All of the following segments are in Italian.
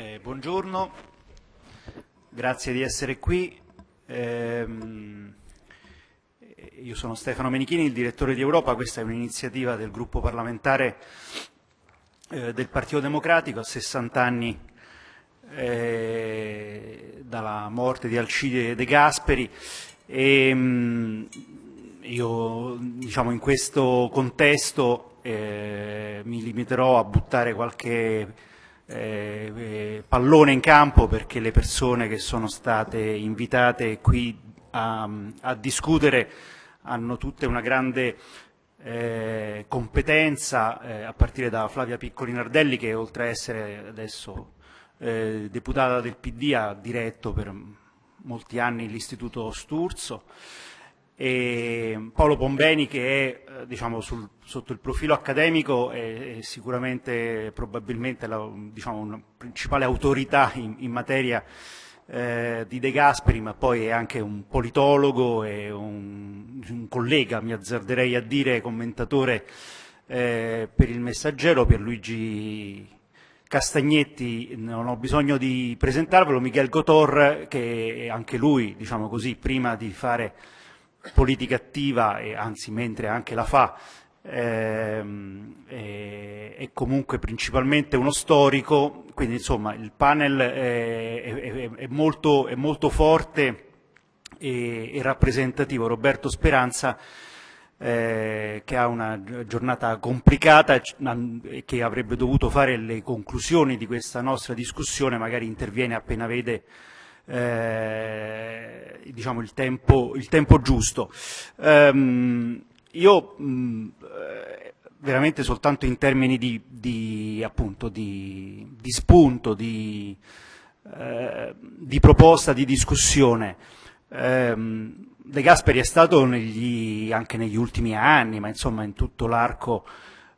Eh, buongiorno, grazie di essere qui. Eh, io sono Stefano Menichini, il direttore di Europa, questa è un'iniziativa del gruppo parlamentare eh, del Partito Democratico a 60 anni eh, dalla morte di Alcide De Gasperi e ehm, mh, io diciamo, in questo contesto eh, mi limiterò a buttare qualche eh, eh, pallone in campo perché le persone che sono state invitate qui a, a discutere hanno tutte una grande eh, competenza, eh, a partire da Flavia Piccoli Nardelli che oltre a essere adesso eh, deputata del PD ha diretto per molti anni l'istituto Sturzo. E Paolo Pombeni che è eh, diciamo, sul, sotto il profilo accademico è, è sicuramente probabilmente la diciamo, una principale autorità in, in materia eh, di De Gasperi ma poi è anche un politologo e un, un collega mi azzarderei a dire commentatore eh, per il messaggero Pierluigi Castagnetti non ho bisogno di presentarvelo, Miguel Gotor che anche lui diciamo così prima di fare politica attiva, e anzi mentre anche la fa, è, ehm, comunque principalmente uno storico, quindi insomma il panel è, è, è molto, molto, forte e, e rappresentativo. Roberto Speranza eh, che ha una giornata complicata e che avrebbe dovuto fare le conclusioni di questa nostra discussione, magari interviene appena vede eh, diciamo il, tempo, il tempo giusto. Um, io mh, veramente soltanto in termini di, di, appunto, di, di spunto, di, eh, di, proposta, di discussione. Eh, De Gasperi è stato negli, anche negli ultimi anni, ma insomma in tutto l'arco,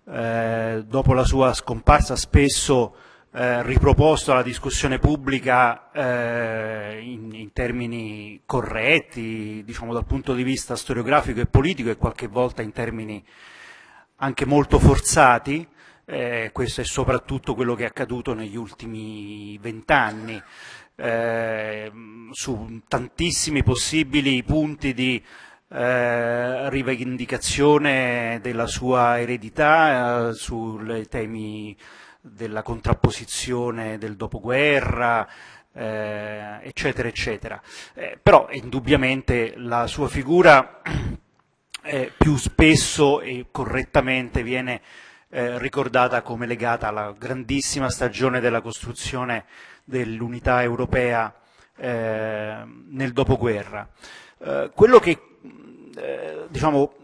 eh, dopo la sua scomparsa spesso eh, riproposto alla discussione pubblica eh, in, in, termini corretti, diciamo dal punto di vista storiografico e politico e qualche volta in termini anche molto forzati, eh, questo è soprattutto quello che è accaduto negli ultimi vent'anni, eh, su tantissimi possibili punti di eh, rivendicazione della sua eredità, eh, sui temi della contrapposizione del dopoguerra, eh, eccetera, eccetera. Eh, però indubbiamente la sua figura eh, più spesso e correttamente viene eh, ricordata come legata alla grandissima stagione della costruzione dell'unità europea eh, nel dopoguerra. Eh, quello che diciamo,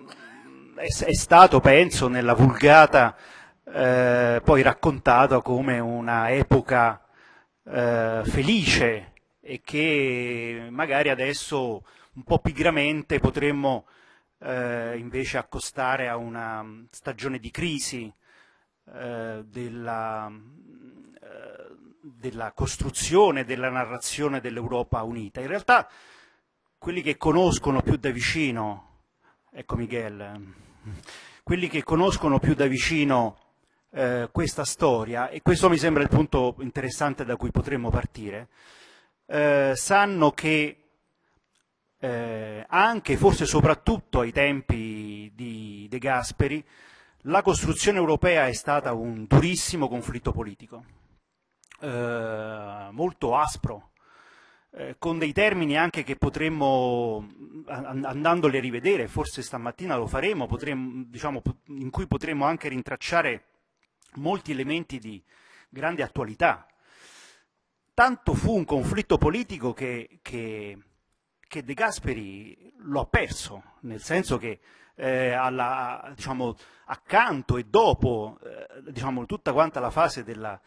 è, è, stato, penso, nella vulgata eh, poi raccontato come una epoca eh, felice e che magari adesso un po' pigramente potremmo eh, invece accostare a una stagione di crisi eh, della, eh, della costruzione, della narrazione dell'Europa unita. In realtà quelli che conoscono più da vicino, ecco Miguel, quelli che conoscono più da vicino eh, questa storia, e questo mi sembra il punto interessante da cui potremmo partire, eh, sanno che eh, anche, forse soprattutto ai tempi di De Gasperi, la costruzione europea è stata un durissimo conflitto politico, eh, molto aspro, eh, con dei termini anche che potremmo, andandoli a rivedere, forse stamattina lo faremo, potremmo, diciamo, in cui potremmo anche rintracciare molti elementi di grande attualità. Tanto fu un conflitto politico che, che, che De Gasperi lo ha perso, nel senso che eh, alla, diciamo, accanto e dopo eh, diciamo, tutta quanta la fase della,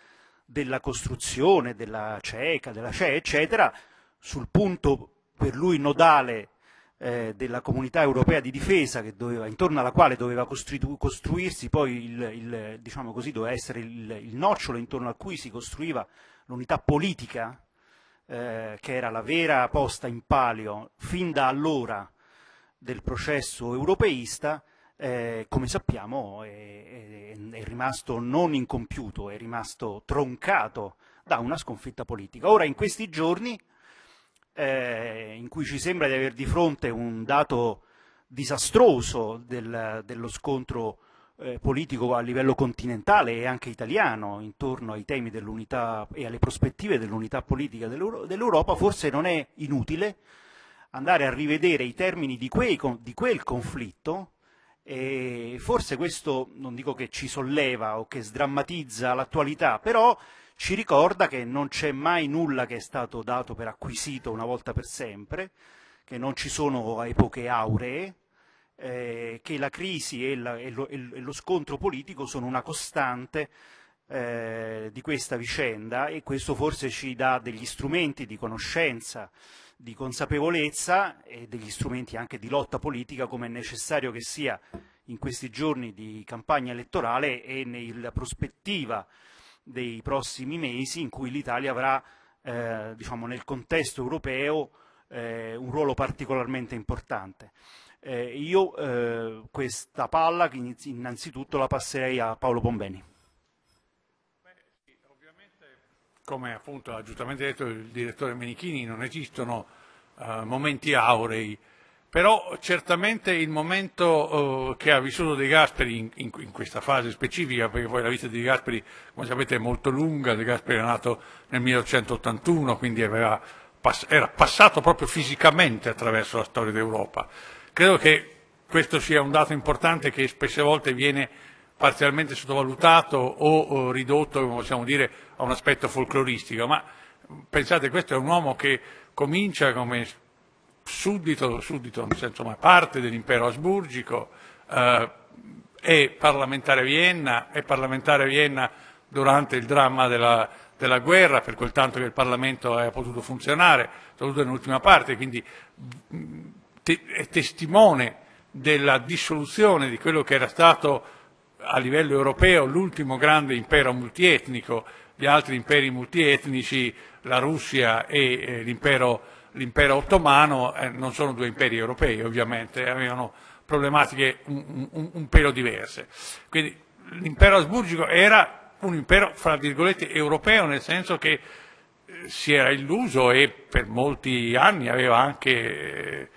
della costruzione della CECA, della CE, eccetera, sul punto per lui nodale eh, della comunità europea di difesa doveva, intorno alla quale doveva costru costruirsi poi il, il, diciamo così, doveva essere il, il, nocciolo intorno a cui si costruiva l'unità politica eh, che era la vera posta in palio fin da allora del processo europeista eh, come sappiamo è, è, è, rimasto non incompiuto, è rimasto troncato da una sconfitta politica. Ora in questi giorni eh, in cui ci sembra di aver di fronte un dato disastroso del, dello scontro eh, politico a livello continentale e anche italiano intorno ai temi dell'unità e alle prospettive dell'unità politica dell'Europa, forse non è inutile andare a rivedere i termini di, quei, di quel conflitto e forse questo non dico che ci solleva o che sdrammatizza l'attualità, però ci ricorda che non c'è mai nulla che è stato dato per acquisito una volta per sempre, che non ci sono epoche auree, eh, che la crisi e, la, e, lo, e, lo, scontro politico sono una costante eh, di questa vicenda e questo forse ci dà degli strumenti di conoscenza, di consapevolezza e degli strumenti anche di lotta politica come è necessario che sia in questi giorni di campagna elettorale e nella prospettiva dei prossimi mesi in cui l'Italia avrà eh, diciamo, nel contesto europeo eh, un ruolo particolarmente importante. Eh, io eh, questa palla innanzitutto la passerei a Paolo Bombeni. come appunto ha giustamente detto il direttore Menichini, non esistono eh, momenti aurei però certamente il momento eh, che ha vissuto De Gasperi in, in, in, questa fase specifica, perché poi la vita di De Gasperi, come sapete, è molto lunga, De Gasperi era nato nel 1881, quindi aveva, era passato proprio fisicamente attraverso la storia d'Europa. Credo che questo sia un dato importante che spesse volte viene parzialmente sottovalutato o, o eh, ridotto, come possiamo dire, a un aspetto folcloristico, ma pensate, questo è un uomo che comincia come subito, suddito insomma, parte dell'impero asburgico, eh, è parlamentare a Vienna, è parlamentare a Vienna durante il dramma della, della guerra, per quel tanto che il Parlamento ha potuto funzionare, soprattutto nell'ultima parte, quindi mm, te, è testimone della dissoluzione di quello che era stato a livello europeo l'ultimo grande impero multietnico, gli altri imperi multietnici, la Russia e eh, l'impero l'impero ottomano eh, non sono due imperi europei ovviamente, avevano problematiche un, un, un pelo diverse. Quindi l'impero asburgico era un impero, fra virgolette, europeo, nel senso che eh, si era illuso e per molti anni aveva anche eh,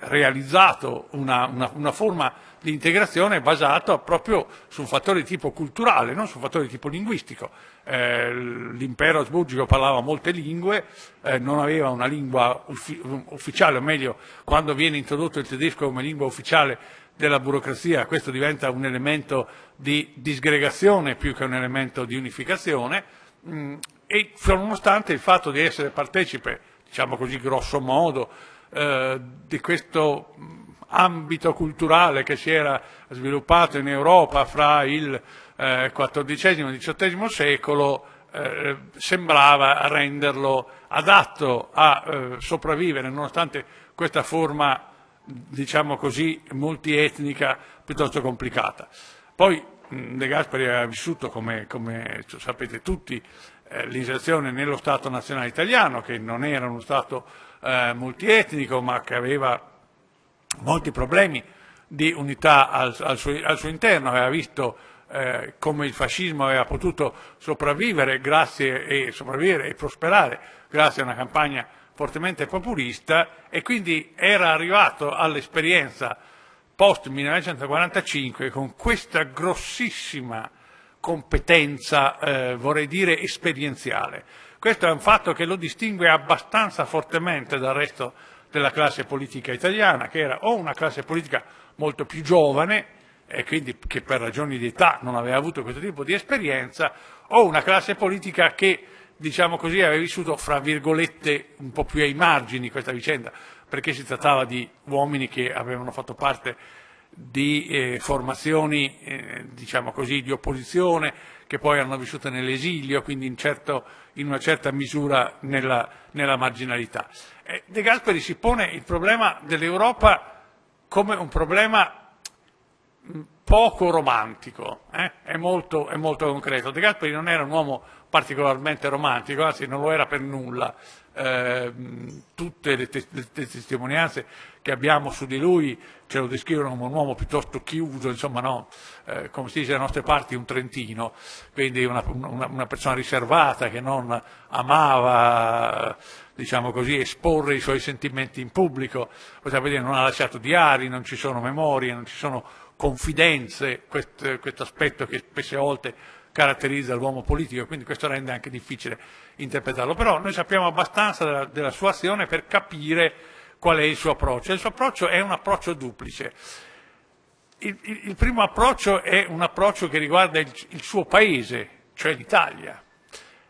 realizzato una, una, una forma di integrazione basata proprio su un fattore di tipo culturale, non su un fattore di tipo linguistico. Eh, l'impero asburgico parlava molte lingue, eh, non aveva una lingua uffi- ufficiale, o meglio, quando viene introdotto il tedesco come lingua ufficiale della burocrazia, questo diventa un elemento di disgregazione più che un elemento di unificazione, mh, mm, e nonostante il fatto di essere partecipe, diciamo così grosso modo, eh, di questo mm, ambito culturale che si era sviluppato in Europa fra il XIV-XVIII eh, secolo eh, sembrava renderlo adatto a eh, sopravvivere, nonostante questa forma, diciamo così, multietnica piuttosto complicata. Poi De Gasperi ha vissuto, come, come sapete tutti, eh, l'inserzione nello Stato nazionale italiano, che non era uno Stato eh, multietnico, ma che aveva molti problemi di unità al, al, suo, al suo, interno, aveva visto eh, come il fascismo aveva potuto sopravvivere, grazie, e, sopravvivere e prosperare grazie a una campagna fortemente populista e quindi era arrivato all'esperienza post 1945 con questa grossissima competenza, eh, vorrei dire, esperienziale. Questo è un fatto che lo distingue abbastanza fortemente dal resto della classe politica italiana, che era o una classe politica molto più giovane, e quindi che per ragioni di età non aveva avuto questo tipo di esperienza, o una classe politica che, diciamo così, aveva vissuto, fra virgolette, un po' più ai margini questa vicenda, perché si trattava di uomini che avevano fatto parte di eh, formazioni, eh, diciamo così, di opposizione, che poi hanno vissuto nell'esilio, quindi in, certo, in una certa misura nella, nella marginalità. Eh, De Gasperi si pone il problema dell'Europa come un problema poco romantico, eh? è, molto, è, molto, concreto. De Gasperi non era un uomo particolarmente romantico, anzi non lo era per nulla. Eh, tutte le, te- le, testimonianze che abbiamo su di lui ce lo descrivono come un uomo piuttosto chiuso, insomma, no? eh, come si dice dalle nostre parti, un trentino, quindi una, una, una persona riservata che non amava diciamo così, esporre i suoi sentimenti in pubblico. Lo sapete, non ha lasciato diari, non ci sono memorie, non ci sono confidenze, questo aspetto che spesse volte caratterizza l'uomo politico, quindi questo rende anche difficile interpretarlo. Però noi sappiamo abbastanza della, della sua azione per capire qual è il suo approccio. Il suo approccio è un approccio duplice. Il, il, il, primo approccio è un approccio che riguarda il, il suo paese, cioè l'Italia.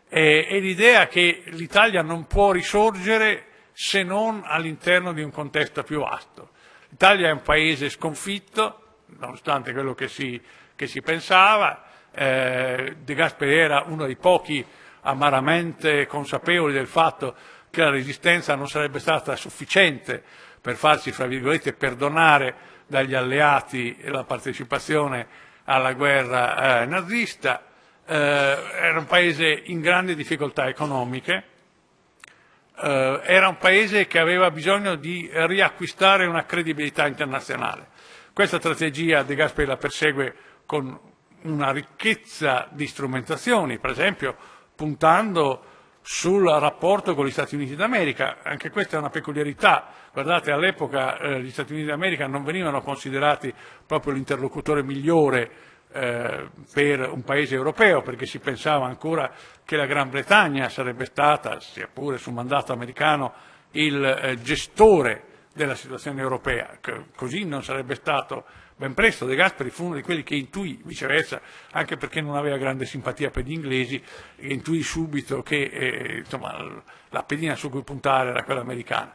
È, è l'idea che l'Italia non può risorgere se non all'interno di un contesto più vasto. L'Italia è un paese sconfitto, nonostante quello che si, che si pensava. Eh, De Gasperi era uno dei pochi amaramente consapevoli del fatto che la resistenza non sarebbe stata sufficiente per farsi, fra virgolette, perdonare dagli alleati la partecipazione alla guerra eh, nazista. Eh, era un paese in grandi difficoltà economiche, eh, era un paese che aveva bisogno di riacquistare una credibilità internazionale. Questa strategia De Gasperi la persegue con una ricchezza di strumentazioni, per esempio puntando sul rapporto con gli Stati Uniti d'America. Anche questa è una peculiarità. Guardate, all'epoca eh, gli Stati Uniti d'America non venivano considerati proprio l'interlocutore migliore eh, per un paese europeo, perché si pensava ancora che la Gran Bretagna sarebbe stata, sia pure su mandato americano, il eh, gestore della situazione europea. Così non sarebbe stato ben presto. De Gasperi fu uno di quelli che intuì, viceversa, anche perché non aveva grande simpatia per gli inglesi, intuì subito che eh, insomma, la pedina su cui puntare era quella americana.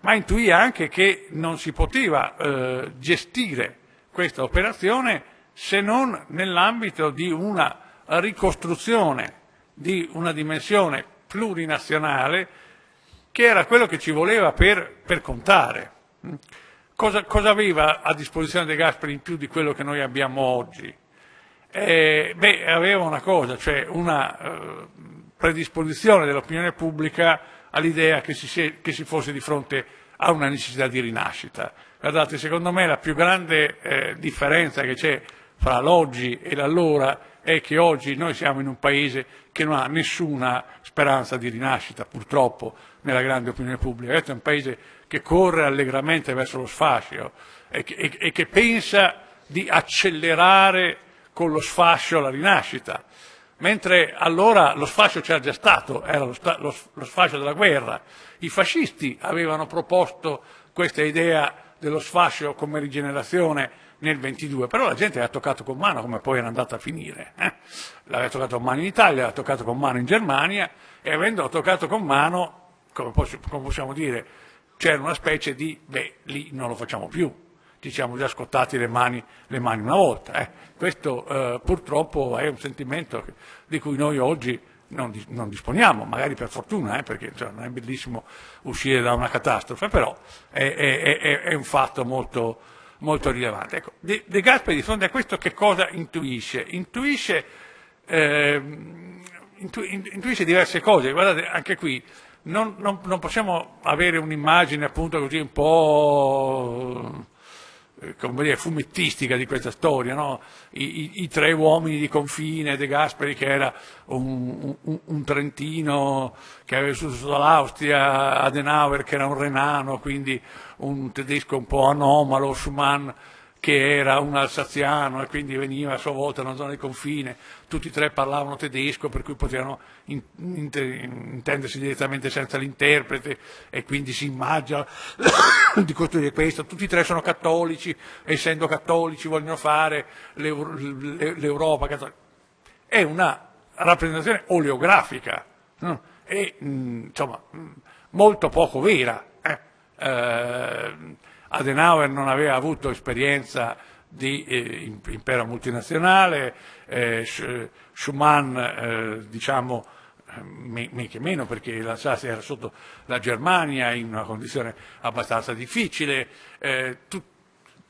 Ma intuì anche che non si poteva eh, gestire questa operazione se non nell'ambito di una ricostruzione di una dimensione plurinazionale che era quello che ci voleva per, per contare. Cosa, cosa, aveva a disposizione De Gasperi in più di quello che noi abbiamo oggi? Eh, beh, aveva una cosa, cioè una eh, predisposizione dell'opinione pubblica all'idea che si, che si, fosse di fronte a una necessità di rinascita. Guardate, secondo me la più grande eh, differenza che c'è fra l'oggi e l'allora è che oggi noi siamo in un paese che non ha nessuna speranza di rinascita, purtroppo nella grande opinione pubblica. Questo è un paese che corre allegramente verso lo sfascio e che, e, e che pensa di accelerare con lo sfascio la rinascita, mentre allora lo sfascio c'era già stato, era lo, sta, lo, lo sfascio della guerra. I fascisti avevano proposto questa idea dello sfascio come rigenerazione nel 22, però la gente l'ha toccato con mano come poi era andata a finire. Eh? L'aveva toccato con mano in Italia, l'aveva toccato con mano in Germania e avendo toccato con mano come, posso, come possiamo dire, c'era una specie di, beh, lì non lo facciamo più, ci siamo già scottati le mani, le mani una volta. Eh. Questo eh, purtroppo è un sentimento di cui noi oggi non, non disponiamo, magari per fortuna, eh, perché cioè, non è bellissimo uscire da una catastrofe, però è, è, è, è un fatto molto, molto rilevante. Ecco, De, De, Gasperi di fronte a questo che cosa intuisce? Intuisce, ehm, intu, intuisce diverse cose, guardate anche qui non, non, non possiamo avere un'immagine appunto così un po' eh, come dire, fumettistica di questa storia, no? I, i, I, tre uomini di confine, De Gasperi che era un, un, un trentino che aveva vissuto dall'Austria, Adenauer che era un renano, quindi un tedesco un po' anomalo, Schumann che era un alsaziano e quindi veniva a sua volta in una zona di confine, tutti e tre parlavano tedesco per cui potevano in, in, intendersi direttamente senza l'interprete e quindi si immagina di costruire questo, tutti e tre sono cattolici, essendo cattolici vogliono fare l'Europa cattolica. È una rappresentazione oleografica no? e mh, mm, insomma mh, mm, molto poco vera. Eh? Eh, Adenauer non aveva avuto esperienza di eh, impero multinazionale, eh, Schumann eh, diciamo eh, men che meno perché l'Alsazia era sotto la Germania in una condizione abbastanza difficile, eh, tu,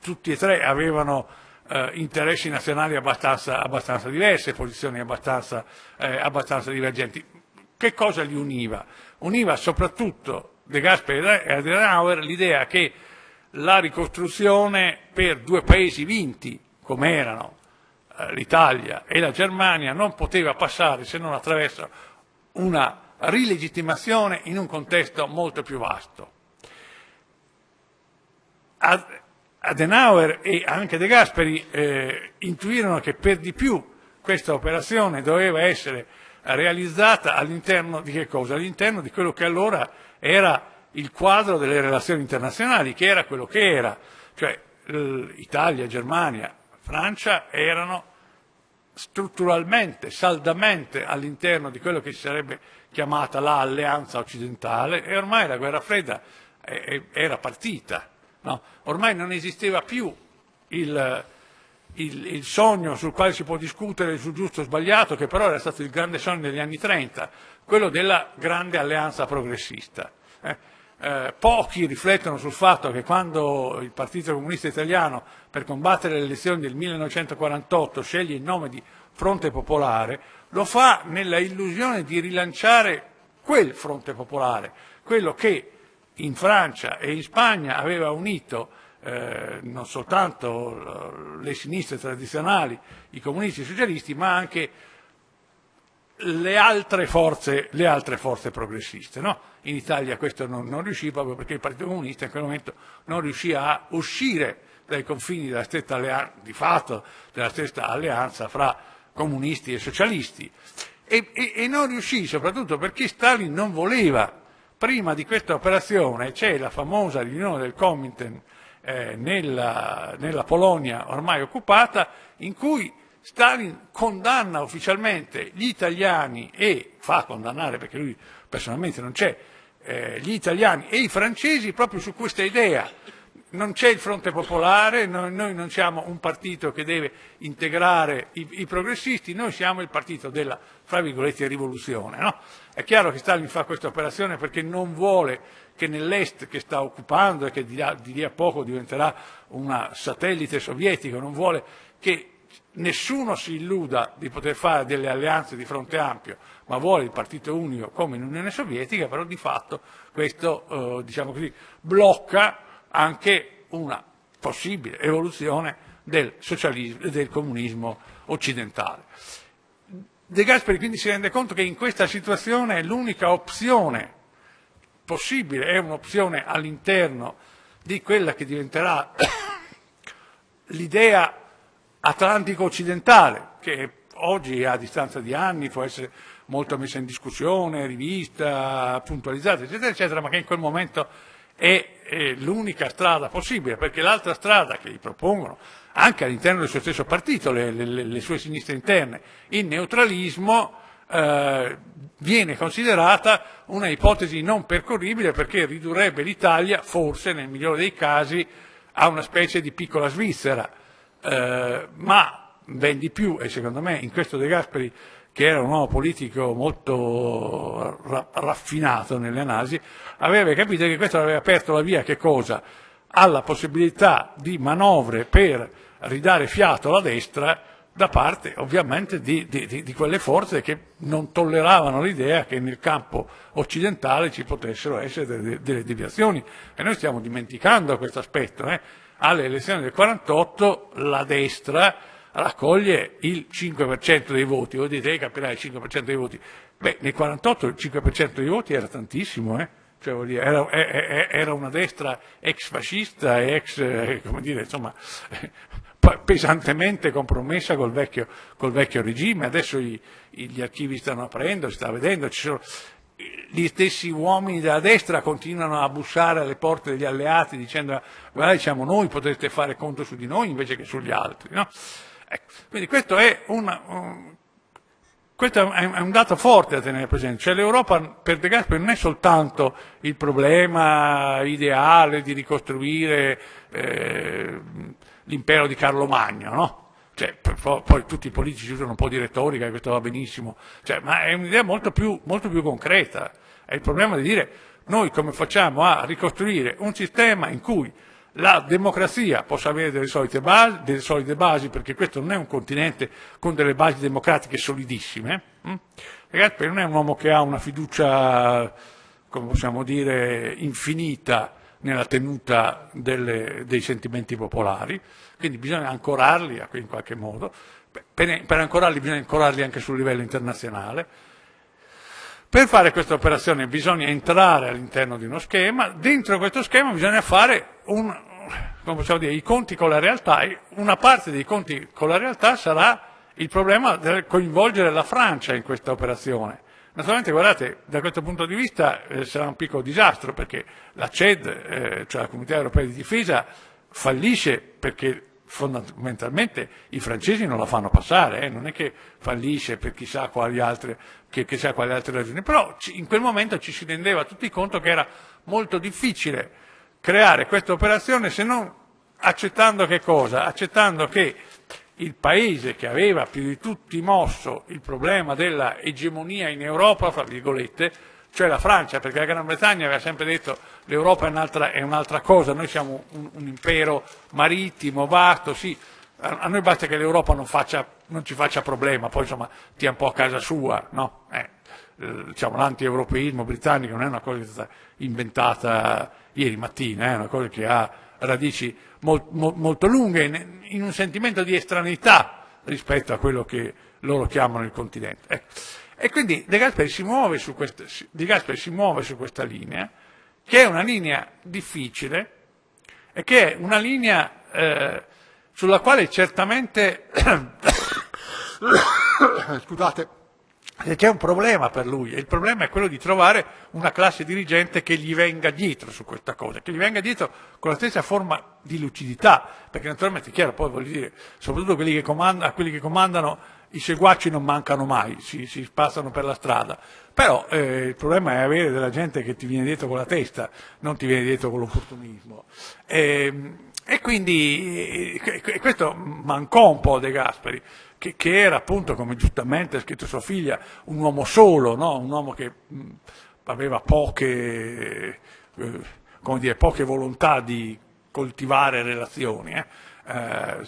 tutti e tre avevano eh, interessi nazionali abbastanza, abbastanza, diversi, posizioni abbastanza, abbastanza divergenti. Che cosa li univa? Univa soprattutto De Gasperi e Adenauer l'idea che la ricostruzione per due paesi vinti, come erano eh, l'Italia e la Germania, non poteva passare se non attraverso una rilegittimazione in un contesto molto più vasto. Adenauer e anche De Gasperi eh, intuirono che per di più questa operazione doveva essere realizzata all'interno di, all'interno di quello che allora era il quadro delle relazioni internazionali, che era quello che era, cioè Italia, Germania, Francia erano strutturalmente, saldamente all'interno di quello che si sarebbe chiamata l'alleanza occidentale e ormai la guerra fredda era partita, no? ormai non esisteva più il, il, il, sogno sul quale si può discutere sul giusto o sbagliato, che però era stato il grande sogno degli anni 30, quello della grande alleanza progressista. Eh? Eh, pochi riflettono sul fatto che quando il Partito Comunista Italiano per combattere le elezioni del 1948 sceglie il nome di Fronte Popolare, lo fa nella illusione di rilanciare quel Fronte Popolare, quello che in Francia e in Spagna aveva unito eh, non soltanto le sinistre tradizionali, i comunisti e i socialisti, ma anche le altre forze, le altre forze progressiste. No? In Italia questo non, non, riuscì proprio perché il Partito Comunista in quel momento non riuscì a uscire dai confini della stessa alleanza, di fatto della stessa alleanza fra comunisti e socialisti e, e, e non riuscì soprattutto perché Stalin non voleva. Prima di questa operazione c'è la famosa riunione del Comintern eh, nella, nella Polonia ormai occupata in cui Stalin condanna ufficialmente gli italiani e fa condannare, perché lui personalmente non c'è, eh, gli italiani e i francesi proprio su questa idea. Non c'è il fronte popolare, noi, noi non siamo un partito che deve integrare i, i, progressisti, noi siamo il partito della, fra virgolette, rivoluzione. No? È chiaro che Stalin fa questa operazione perché non vuole che nell'est che sta occupando e che di, di lì a poco diventerà una satellite sovietica, non vuole che Nessuno si illuda di poter fare delle alleanze di fronte ampio, ma vuole il partito unico come in Unione Sovietica, però di fatto questo eh, diciamo così, blocca anche una possibile evoluzione del, del comunismo occidentale. De Gasperi quindi si rende conto che in questa situazione l'unica opzione possibile è un'opzione all'interno di quella che diventerà l'idea Atlantico occidentale, che oggi a distanza di anni può essere molto messa in discussione, rivista, puntualizzata, eccetera, eccetera, ma che in quel momento è, è l'unica strada possibile, perché l'altra strada che gli propongono, anche all'interno del suo stesso partito, le, le, le sue sinistre interne, il neutralismo, eh, viene considerata una ipotesi non percorribile perché ridurrebbe l'Italia, forse nel migliore dei casi, a una specie di piccola Svizzera eh, ma ben di più, e secondo me in questo De Gasperi, che era un uomo politico molto ra- raffinato nelle analisi, aveva capito che questo aveva aperto la via che cosa? alla possibilità di manovre per ridare fiato alla destra da parte ovviamente di, di, di, quelle forze che non tolleravano l'idea che nel campo occidentale ci potessero essere delle, delle deviazioni. E noi stiamo dimenticando questo aspetto. Eh? alle elezioni del 48 la destra raccoglie il 5% dei voti, voi dite, eh, capirà il 5% dei voti. Beh, nel 48 il 5% dei voti era tantissimo, eh? cioè, vuol dire, era, era, una destra ex fascista e ex, eh, come dire, insomma, pesantemente compromessa col vecchio, col vecchio regime, adesso gli, gli archivi stanno aprendo, si sta vedendo, ci sono, gli stessi uomini della destra continuano a bussare alle porte degli alleati dicendo guardate siamo noi, potete fare conto su di noi invece che sugli altri. No? Ecco, quindi questo è, una, um, questo è, un dato forte da tenere presente, cioè l'Europa per De Gasperi non è soltanto il problema ideale di ricostruire eh, l'impero di Carlo Magno, no? Cioè, poi, tutti i politici usano un po' di retorica, questo va benissimo, cioè, ma è un'idea molto più, molto più concreta. È il problema di dire noi come facciamo a ricostruire un sistema in cui la democrazia possa avere delle solite, basi, delle solide basi, perché questo non è un continente con delle basi democratiche solidissime. Hm? Ragazzi, non è un uomo che ha una fiducia, come possiamo dire, infinita nella tenuta delle, dei sentimenti popolari, quindi bisogna ancorarli in qualche modo, per, per ancorarli bisogna ancorarli anche sul livello internazionale, per fare questa operazione bisogna entrare all'interno di uno schema, dentro questo schema bisogna fare un, dire, i conti con la realtà, una parte dei conti con la realtà sarà il problema del coinvolgere la Francia in questa operazione. Naturalmente, guardate, da questo punto di vista eh, sarà un piccolo disastro perché la CED, eh, cioè la Comunità Europea di Difesa, fallisce perché fondamentalmente i francesi non la fanno passare, eh? non è che fallisce per chissà quali altre, che, chissà quali altre ragioni, però in quel momento ci si rendeva tutti conto che era molto difficile creare questa operazione se non accettando che cosa? Accettando che il paese che aveva più di tutti mosso il problema della egemonia in Europa, fra virgolette, cioè la Francia, perché la Gran Bretagna aveva sempre detto l'Europa è un'altra, è un'altra cosa, noi siamo un, un, impero marittimo, vasto, sì, a, a noi basta che l'Europa non, faccia, non, ci faccia problema, poi insomma tia un po' a casa sua, no? Eh, diciamo, l'anti-europeismo britannico non è una cosa che è stata inventata ieri mattina, eh, è una cosa che ha radici molt, molt, molto lunghe, in, un sentimento di estranità rispetto a quello che loro chiamano il continente. Ecco. E quindi De Gasperi, si muove su questa, si muove su questa linea, che è una linea difficile e che è una linea eh, sulla quale certamente scusate, c'è un problema per lui e il problema è quello di trovare una classe dirigente che gli venga dietro su questa cosa, che gli venga dietro con la stessa forma di lucidità, perché naturalmente è chiaro, poi voglio dire, soprattutto quelli comanda, a quelli che comandano i seguaci non mancano mai, si, si passano per la strada, però eh, il problema è avere della gente che ti viene dietro con la testa, non ti viene dietro con l'opportunismo. E, ehm, e quindi eh, e questo mancò un po' De Gasperi che, che, era appunto, come giustamente ha scritto sua figlia, un uomo solo, no? un uomo che mh, aveva poche, eh, dire, poche, volontà di coltivare relazioni. Eh? Eh,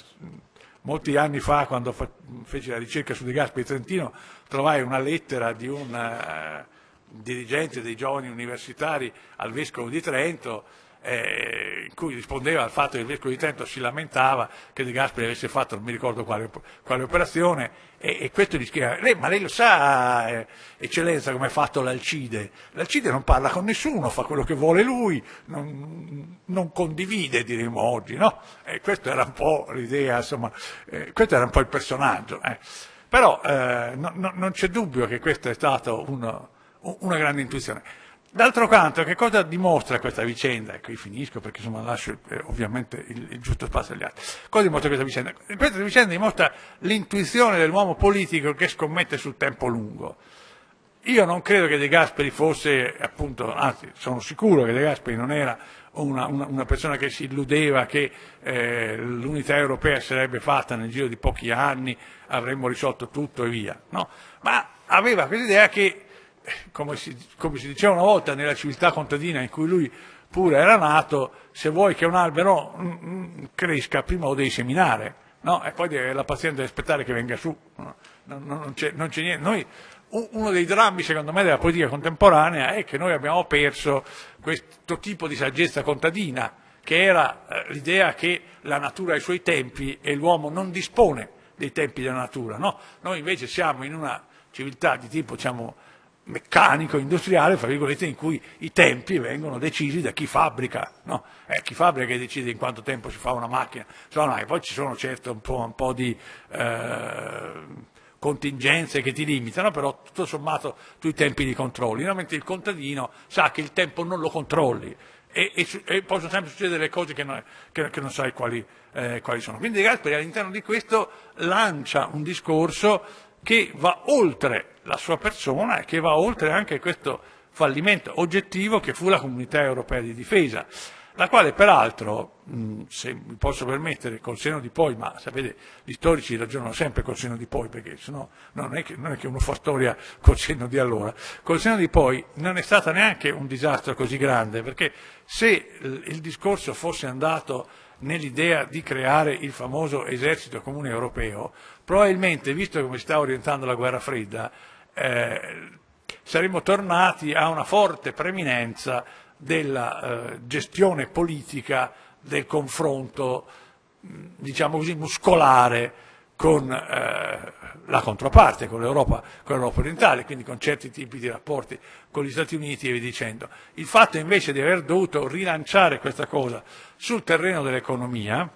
molti anni fa, quando fa, feci la ricerca su De Gasperi Trentino, trovai una lettera di un eh, dirigente dei giovani universitari al vescovo di Trento eh, in cui rispondeva al fatto che il vescovo di Trento si lamentava che De Gasperi avesse fatto non mi ricordo quale, quale operazione e, e, questo gli scriveva, lei, ma lei lo sa, eh, eccellenza, come ha fatto l'Alcide? L'Alcide non parla con nessuno, fa quello che vuole lui, non, non condivide, diremmo oggi, no? E eh, questa era un po' l'idea, insomma, eh, questo era un po' il personaggio. Eh. Però eh, no, no, non c'è dubbio che questa è stata una, una grande intuizione. D'altro canto, che cosa dimostra questa vicenda? E qui finisco perché insomma lascio eh, ovviamente il, il, giusto spazio agli altri. Cosa dimostra questa vicenda? Questa vicenda dimostra l'intuizione dell'uomo politico che scommette sul tempo lungo. Io non credo che De Gasperi fosse, appunto, anzi sono sicuro che De Gasperi non era una, una, una persona che si illudeva che eh, l'unità europea sarebbe fatta nel giro di pochi anni, avremmo risolto tutto e via, no? Ma aveva quell'idea che come si, come si diceva una volta nella civiltà contadina in cui lui pure era nato, se vuoi che un albero mm, mm, cresca prima lo devi seminare, no? e poi la pazienza deve aspettare che venga su, no? non, non, c'è, non, c'è, niente. Noi, uno dei drammi, secondo me, della politica contemporanea è che noi abbiamo perso questo tipo di saggezza contadina, che era eh, l'idea che la natura ha i suoi tempi e l'uomo non dispone dei tempi della natura. No? Noi invece siamo in una civiltà di tipo diciamo, meccanico, industriale, fra virgolette, in cui i tempi vengono decisi da chi fabbrica, no? È eh, chi fabbrica che decide in quanto tempo si fa una macchina, cioè, no, poi ci sono certo un po', un po di eh, contingenze che ti limitano, però tutto sommato tu i tempi li controlli, no? mentre il contadino sa che il tempo non lo controlli. E, e, e possono sempre succedere cose che non, che, che non sai quali, eh, quali sono. Quindi De Gasperi all'interno di questo lancia un discorso che va oltre la sua persona e che va oltre anche questo fallimento oggettivo che fu la comunità europea di difesa, la quale peraltro, se mi posso permettere, col seno di poi, ma sapete, gli storici ragionano sempre col seno di poi, perché sennò non, è che, non è che uno fa storia col seno di allora, col seno di poi non è stato neanche un disastro così grande, perché se il discorso fosse andato nell'idea di creare il famoso esercito comune europeo, probabilmente, visto come si sta orientando la guerra fredda, eh, saremmo tornati a una forte preminenza della eh, gestione politica del confronto, diciamo così, muscolare con eh, la controparte, con l'Europa, orientale, quindi con certi tipi di rapporti con gli Stati Uniti e via dicendo. Il fatto invece di aver dovuto rilanciare questa cosa sul terreno dell'economia,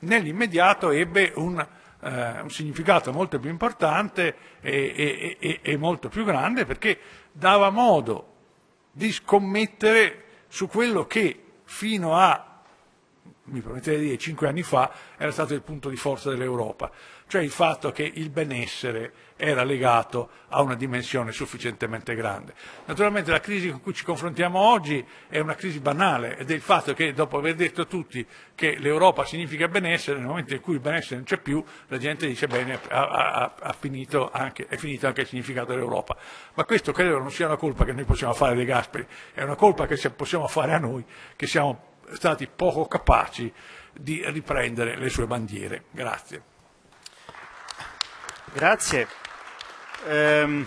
nell'immediato ebbe un eh, un significato molto più importante e, e, e, e molto più grande perché dava modo di scommettere su quello che fino a mi permettete di dire, cinque anni fa era stato il punto di forza dell'Europa, cioè il fatto che il benessere era legato a una dimensione sufficientemente grande. Naturalmente la crisi con cui ci confrontiamo oggi è una crisi banale ed è il fatto che dopo aver detto a tutti che l'Europa significa benessere, nel momento in cui il benessere non c'è più, la gente dice bene, ha, ha, ha finito anche, è finito anche il significato dell'Europa. Ma questo credo non sia una colpa che noi possiamo fare dei Gasperi, è una colpa che possiamo fare a noi, che siamo stati poco capaci di riprendere le sue bandiere. Grazie. Grazie. Eh,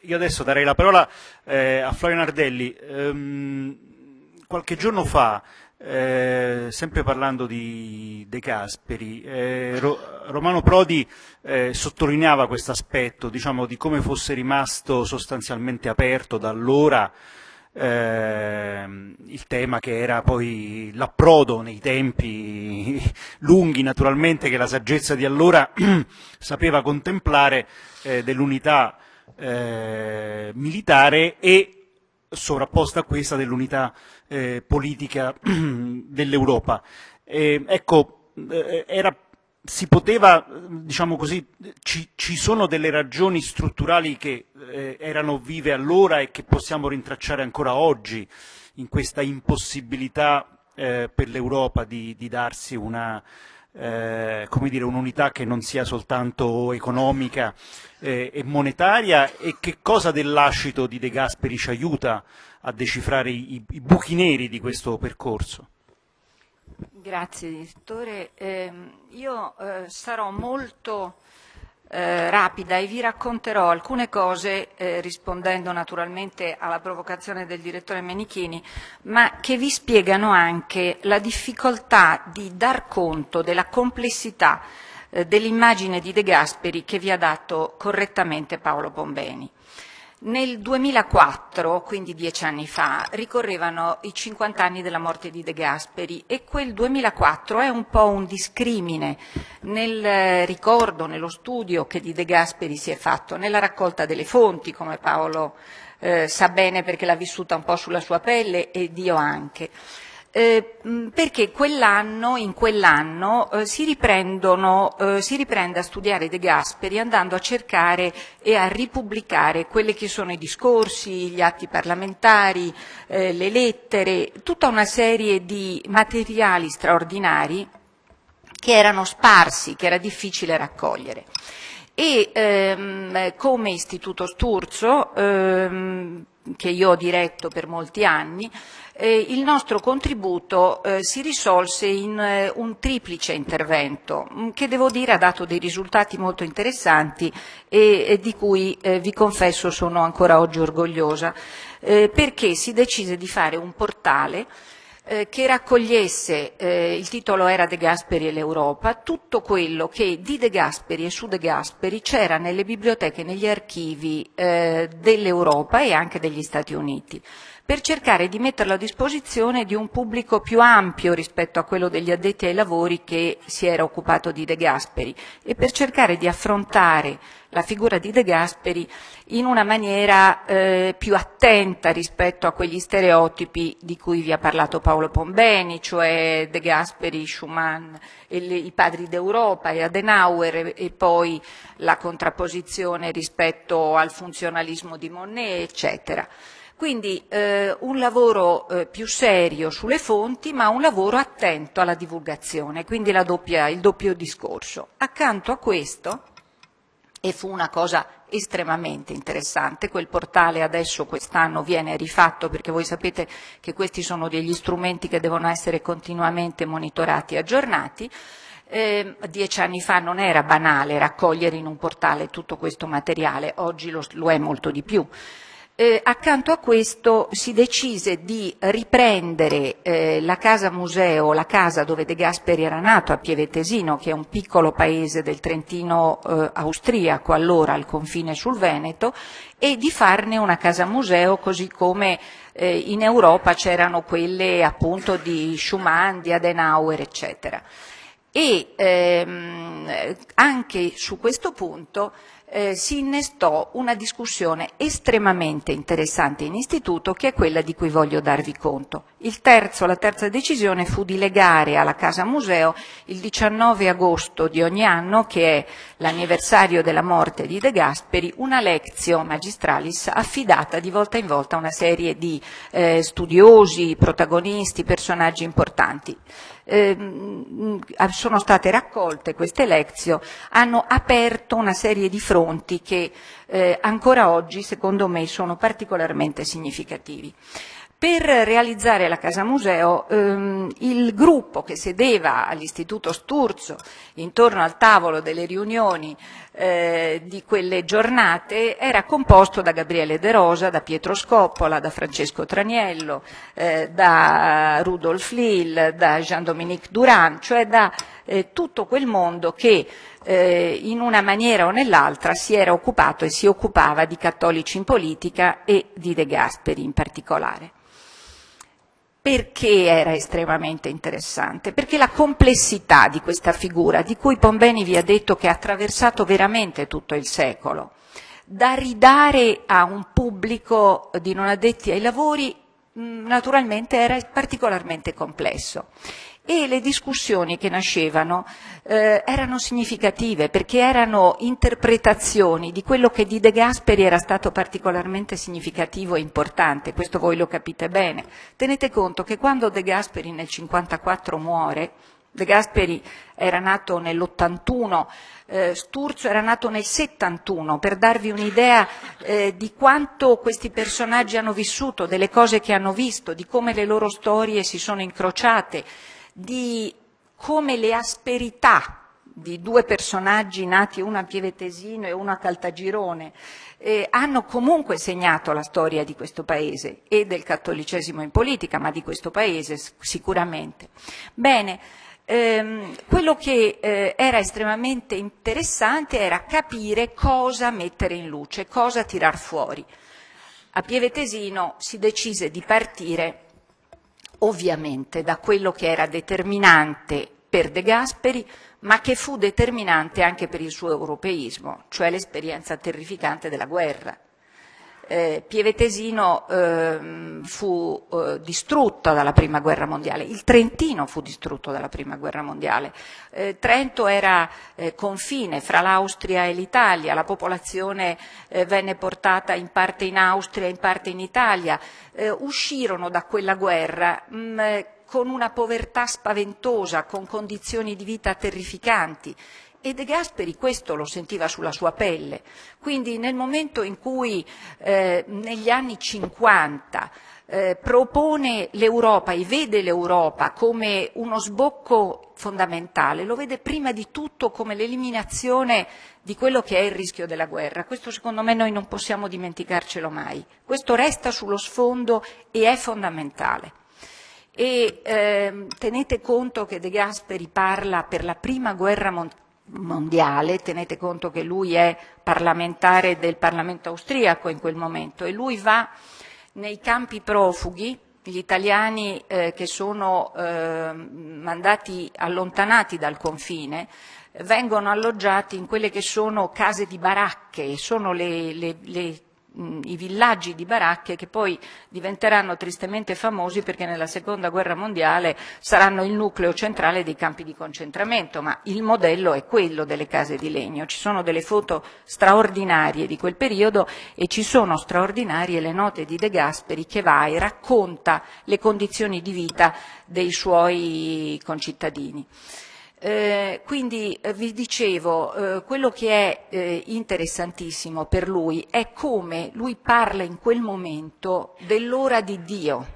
io adesso darei la parola eh, a Florian Ardelli. Eh, qualche giorno fa, eh, sempre parlando di De Casperi, eh, Ro Romano Prodi eh, sottolineava questo aspetto diciamo, di come fosse rimasto sostanzialmente aperto da allora eh, il tema che era poi l'approdo nei tempi lunghi naturalmente che la saggezza di allora sapeva contemplare eh, dell'unità eh, militare e sovrapposta a questa dell'unità eh, politica dell'Europa. Ehm, ecco, eh, era si poteva, diciamo così, ci, ci, sono delle ragioni strutturali che eh, erano vive allora e che possiamo rintracciare ancora oggi in questa impossibilità eh, per l'Europa di, di, darsi una, eh, un'unità che non sia soltanto economica eh, e monetaria e che cosa dell'ascito di De Gasperi ci aiuta a decifrare i, i buchi neri di questo percorso? Grazie direttore. Eh, io eh, sarò molto eh, rapida e vi racconterò alcune cose eh, rispondendo naturalmente alla provocazione del direttore Menichini, ma che vi spiegano anche la difficoltà di dar conto della complessità eh, dell'immagine di De Gasperi che vi ha dato correttamente Paolo Bombeni. Nel 2004, quindi dieci anni fa, ricorrevano i 50 anni della morte di De Gasperi e quel 2004 è un po' un discrimine nel ricordo, nello studio che di De Gasperi si è fatto, nella raccolta delle fonti, come Paolo eh, sa bene perché l'ha vissuta un po' sulla sua pelle ed io anche. Eh, perché quell'anno, in quell'anno, eh, si, eh, si, riprende a studiare De Gasperi andando a cercare e a ripubblicare quelli che sono i discorsi, gli atti parlamentari, eh, le lettere, tutta una serie di materiali straordinari che erano sparsi, che era difficile raccogliere. E ehm, come Istituto Sturzo, ehm, che io ho diretto per molti anni, eh, il nostro contributo eh, si risolse in eh, un triplice intervento mm, che devo dire ha dato dei risultati molto interessanti e, e di cui eh, vi confesso sono ancora oggi orgogliosa, eh, perché si decise di fare un portale eh, che raccogliesse, eh, il titolo era De Gasperi e l'Europa, tutto quello che di De Gasperi e su De Gasperi c'era nelle biblioteche, e negli archivi eh, dell'Europa e anche degli Stati Uniti per cercare di metterlo a disposizione di un pubblico più ampio rispetto a quello degli addetti ai lavori che si era occupato di De Gasperi e per cercare di affrontare la figura di De Gasperi in una maniera eh, più attenta rispetto a quegli stereotipi di cui vi ha parlato Paolo Pombeni, cioè De Gasperi, Schumann, le, i padri d'Europa e Adenauer e, e poi la contrapposizione rispetto al funzionalismo di Monet, eccetera. Quindi eh, un lavoro eh, più serio sulle fonti, ma un lavoro attento alla divulgazione, quindi doppia, il doppio discorso. Accanto a questo, e fu una cosa estremamente interessante, quel portale adesso quest'anno viene rifatto perché voi sapete che questi sono degli strumenti che devono essere continuamente monitorati e aggiornati, eh, dieci anni fa non era banale raccogliere in un portale tutto questo materiale, oggi lo, lo è molto di più. Eh, accanto a questo si decise di riprendere eh, la casa museo, la casa dove De Gasperi era nato a Pievetesino, che è un piccolo paese del Trentino eh, austriaco, allora al confine sul Veneto, e di farne una casa museo così come eh, in Europa c'erano quelle appunto di Schumann, di Adenauer, eccetera. E ehm, anche su questo punto eh, si innestò una discussione estremamente interessante in istituto che è quella di cui voglio darvi conto. Terzo, la terza decisione fu di legare alla Casa Museo il 19 agosto di ogni anno, che è l'anniversario della morte di De Gasperi, una lezio magistralis affidata di volta in volta a una serie di eh, studiosi, protagonisti, personaggi importanti ehm, mm, mm, sono state raccolte queste lezio, hanno aperto una serie di fronti che eh, ancora oggi secondo me sono particolarmente significativi. Per realizzare la Casa Museo ehm, il gruppo che sedeva all'Istituto Sturzo intorno al tavolo delle riunioni eh, di quelle giornate era composto da Gabriele De Rosa, da Pietro Scoppola, da Francesco Traniello, eh, da Rudolf Lill, da Jean-Dominique Durand, cioè da eh, tutto quel mondo che eh, in una maniera o nell'altra si era occupato e si occupava di cattolici in politica e di De Gasperi in particolare. Perché era estremamente interessante? Perché la complessità di questa figura, di cui Bombeni vi ha detto che ha attraversato veramente tutto il secolo, da ridare a un pubblico di non addetti ai lavori naturalmente era particolarmente complesso e le discussioni che nascevano eh, erano significative perché erano interpretazioni di quello che di De Gasperi era stato particolarmente significativo e importante, questo voi lo capite bene. Tenete conto che quando De Gasperi nel 1954 muore, De Gasperi era nato nell'81, eh, Sturzo era nato nel 71, per darvi un'idea eh, di quanto questi personaggi hanno vissuto, delle cose che hanno visto, di come le loro storie si sono incrociate, di come le asperità di due personaggi nati uno a Pievetesino e uno a Caltagirone eh, hanno comunque segnato la storia di questo paese e del cattolicesimo in politica, ma di questo paese sicuramente. Bene, ehm, quello che eh, era estremamente interessante era capire cosa mettere in luce, cosa tirar fuori. A Pievetesino si decise di partire ovviamente da quello che era determinante per De Gasperi, ma che fu determinante anche per il suo europeismo, cioè l'esperienza terrificante della guerra eh, Pievetesino eh, fu eh, distrutto dalla prima guerra mondiale, il Trentino fu distrutto dalla prima guerra mondiale, eh, Trento era eh, confine fra l'Austria e l'Italia, la popolazione eh, venne portata in parte in Austria, e in parte in Italia, eh, uscirono da quella guerra mh, mm, con una povertà spaventosa, con condizioni di vita terrificanti e De Gasperi questo lo sentiva sulla sua pelle. Quindi nel momento in cui eh, negli anni 50 eh, propone l'Europa e vede l'Europa come uno sbocco fondamentale, lo vede prima di tutto come l'eliminazione di quello che è il rischio della guerra. Questo secondo me noi non possiamo dimenticarcelo mai. Questo resta sullo sfondo e è fondamentale. E, eh, tenete conto che De Gasperi parla per la prima guerra mondiale mondiale, tenete conto che lui è parlamentare del Parlamento austriaco in quel momento e lui va nei campi profughi, gli italiani eh, che sono eh, mandati allontanati dal confine vengono alloggiati in quelle che sono case di baracche, sono le, le, le mh, mm, i villaggi di baracche che poi diventeranno tristemente famosi perché nella seconda guerra mondiale saranno il nucleo centrale dei campi di concentramento, ma il modello è quello delle case di legno. Ci sono delle foto straordinarie di quel periodo e ci sono straordinarie le note di De Gasperi che va e racconta le condizioni di vita dei suoi concittadini. Eh, quindi eh, vi dicevo, eh, quello che è eh, interessantissimo per lui è come lui parla in quel momento dell'ora di Dio,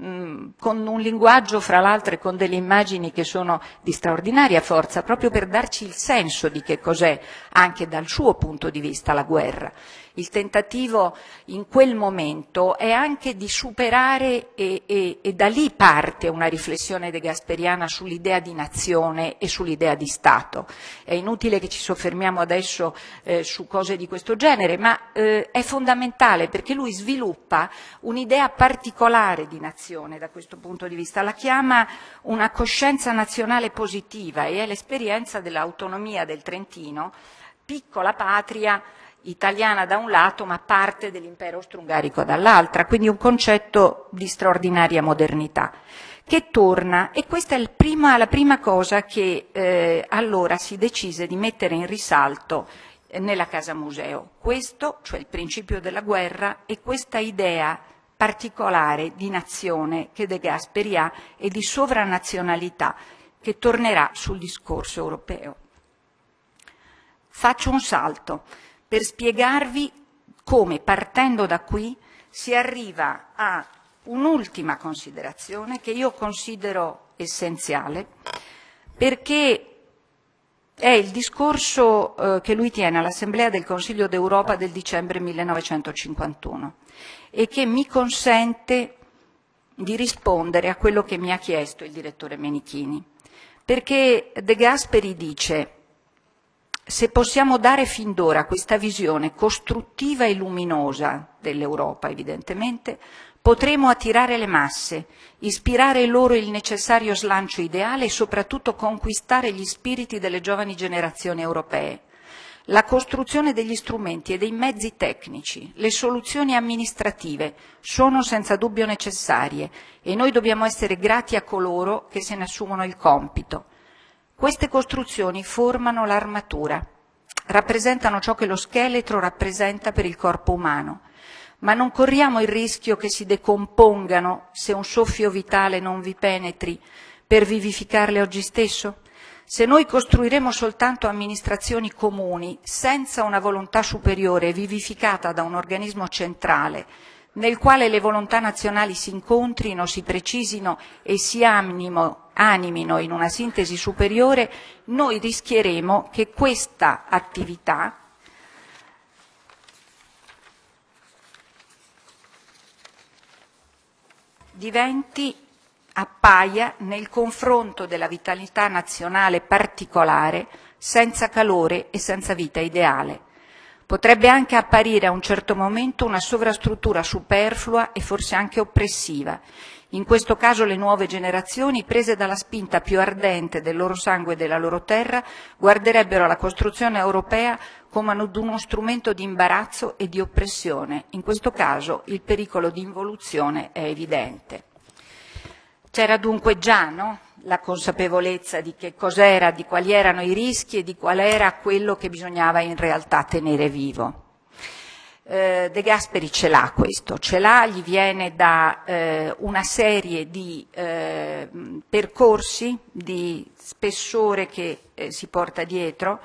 mm, con un linguaggio fra l'altro e con delle immagini che sono di straordinaria forza, proprio per darci il senso di che cos'è anche dal suo punto di vista la guerra. Il tentativo in quel momento è anche di superare e, e, e da lì parte una riflessione de Gasperiana sull'idea di nazione e sull'idea di Stato. È inutile che ci soffermiamo adesso eh, su cose di questo genere, ma eh, è fondamentale perché lui sviluppa un'idea particolare di nazione da questo punto di vista, la chiama una coscienza nazionale positiva e è l'esperienza dell'autonomia del Trentino, piccola patria italiana da un lato ma parte dell'impero strungarico dall'altra, quindi un concetto di straordinaria modernità che torna e questa è prima, la prima cosa che eh, allora si decise di mettere in risalto eh, nella casa museo. Questo, cioè il principio della guerra e questa idea particolare di nazione che De Gasperi ha e di sovranazionalità che tornerà sul discorso europeo. Faccio un salto per spiegarvi come partendo da qui si arriva a un'ultima considerazione che io considero essenziale perché è il discorso eh, che lui tiene all'Assemblea del Consiglio d'Europa del dicembre 1951 e che mi consente di rispondere a quello che mi ha chiesto il direttore Menichini. Perché De Gasperi dice se possiamo dare fin d'ora questa visione costruttiva e luminosa dell'Europa, evidentemente, potremo attirare le masse, ispirare loro il necessario slancio ideale e soprattutto conquistare gli spiriti delle giovani generazioni europee. La costruzione degli strumenti e dei mezzi tecnici, le soluzioni amministrative sono senza dubbio necessarie e noi dobbiamo essere grati a coloro che se ne assumono il compito. Queste costruzioni formano l'armatura, rappresentano ciò che lo scheletro rappresenta per il corpo umano, ma non corriamo il rischio che si decompongano se un soffio vitale non vi penetri per vivificarle oggi stesso? Se noi costruiremo soltanto amministrazioni comuni, senza una volontà superiore vivificata da un organismo centrale, nel quale le volontà nazionali si incontrino, si precisino e si amnino animino in una sintesi superiore, noi rischieremo che questa attività diventi, appaia nel confronto della vitalità nazionale particolare, senza calore e senza vita ideale. Potrebbe anche apparire a un certo momento una sovrastruttura superflua e forse anche oppressiva, in questo caso le nuove generazioni, prese dalla spinta più ardente del loro sangue e della loro terra, guarderebbero la costruzione europea come ad uno strumento di imbarazzo e di oppressione. In questo caso il pericolo di involuzione è evidente. C'era dunque già no? la consapevolezza di che cos'era, di quali erano i rischi e di qual era quello che bisognava in realtà tenere vivo. Eh, De Gasperi ce l'ha questo, ce l'ha, gli viene da eh, una serie di eh, percorsi di spessore che eh, si porta dietro,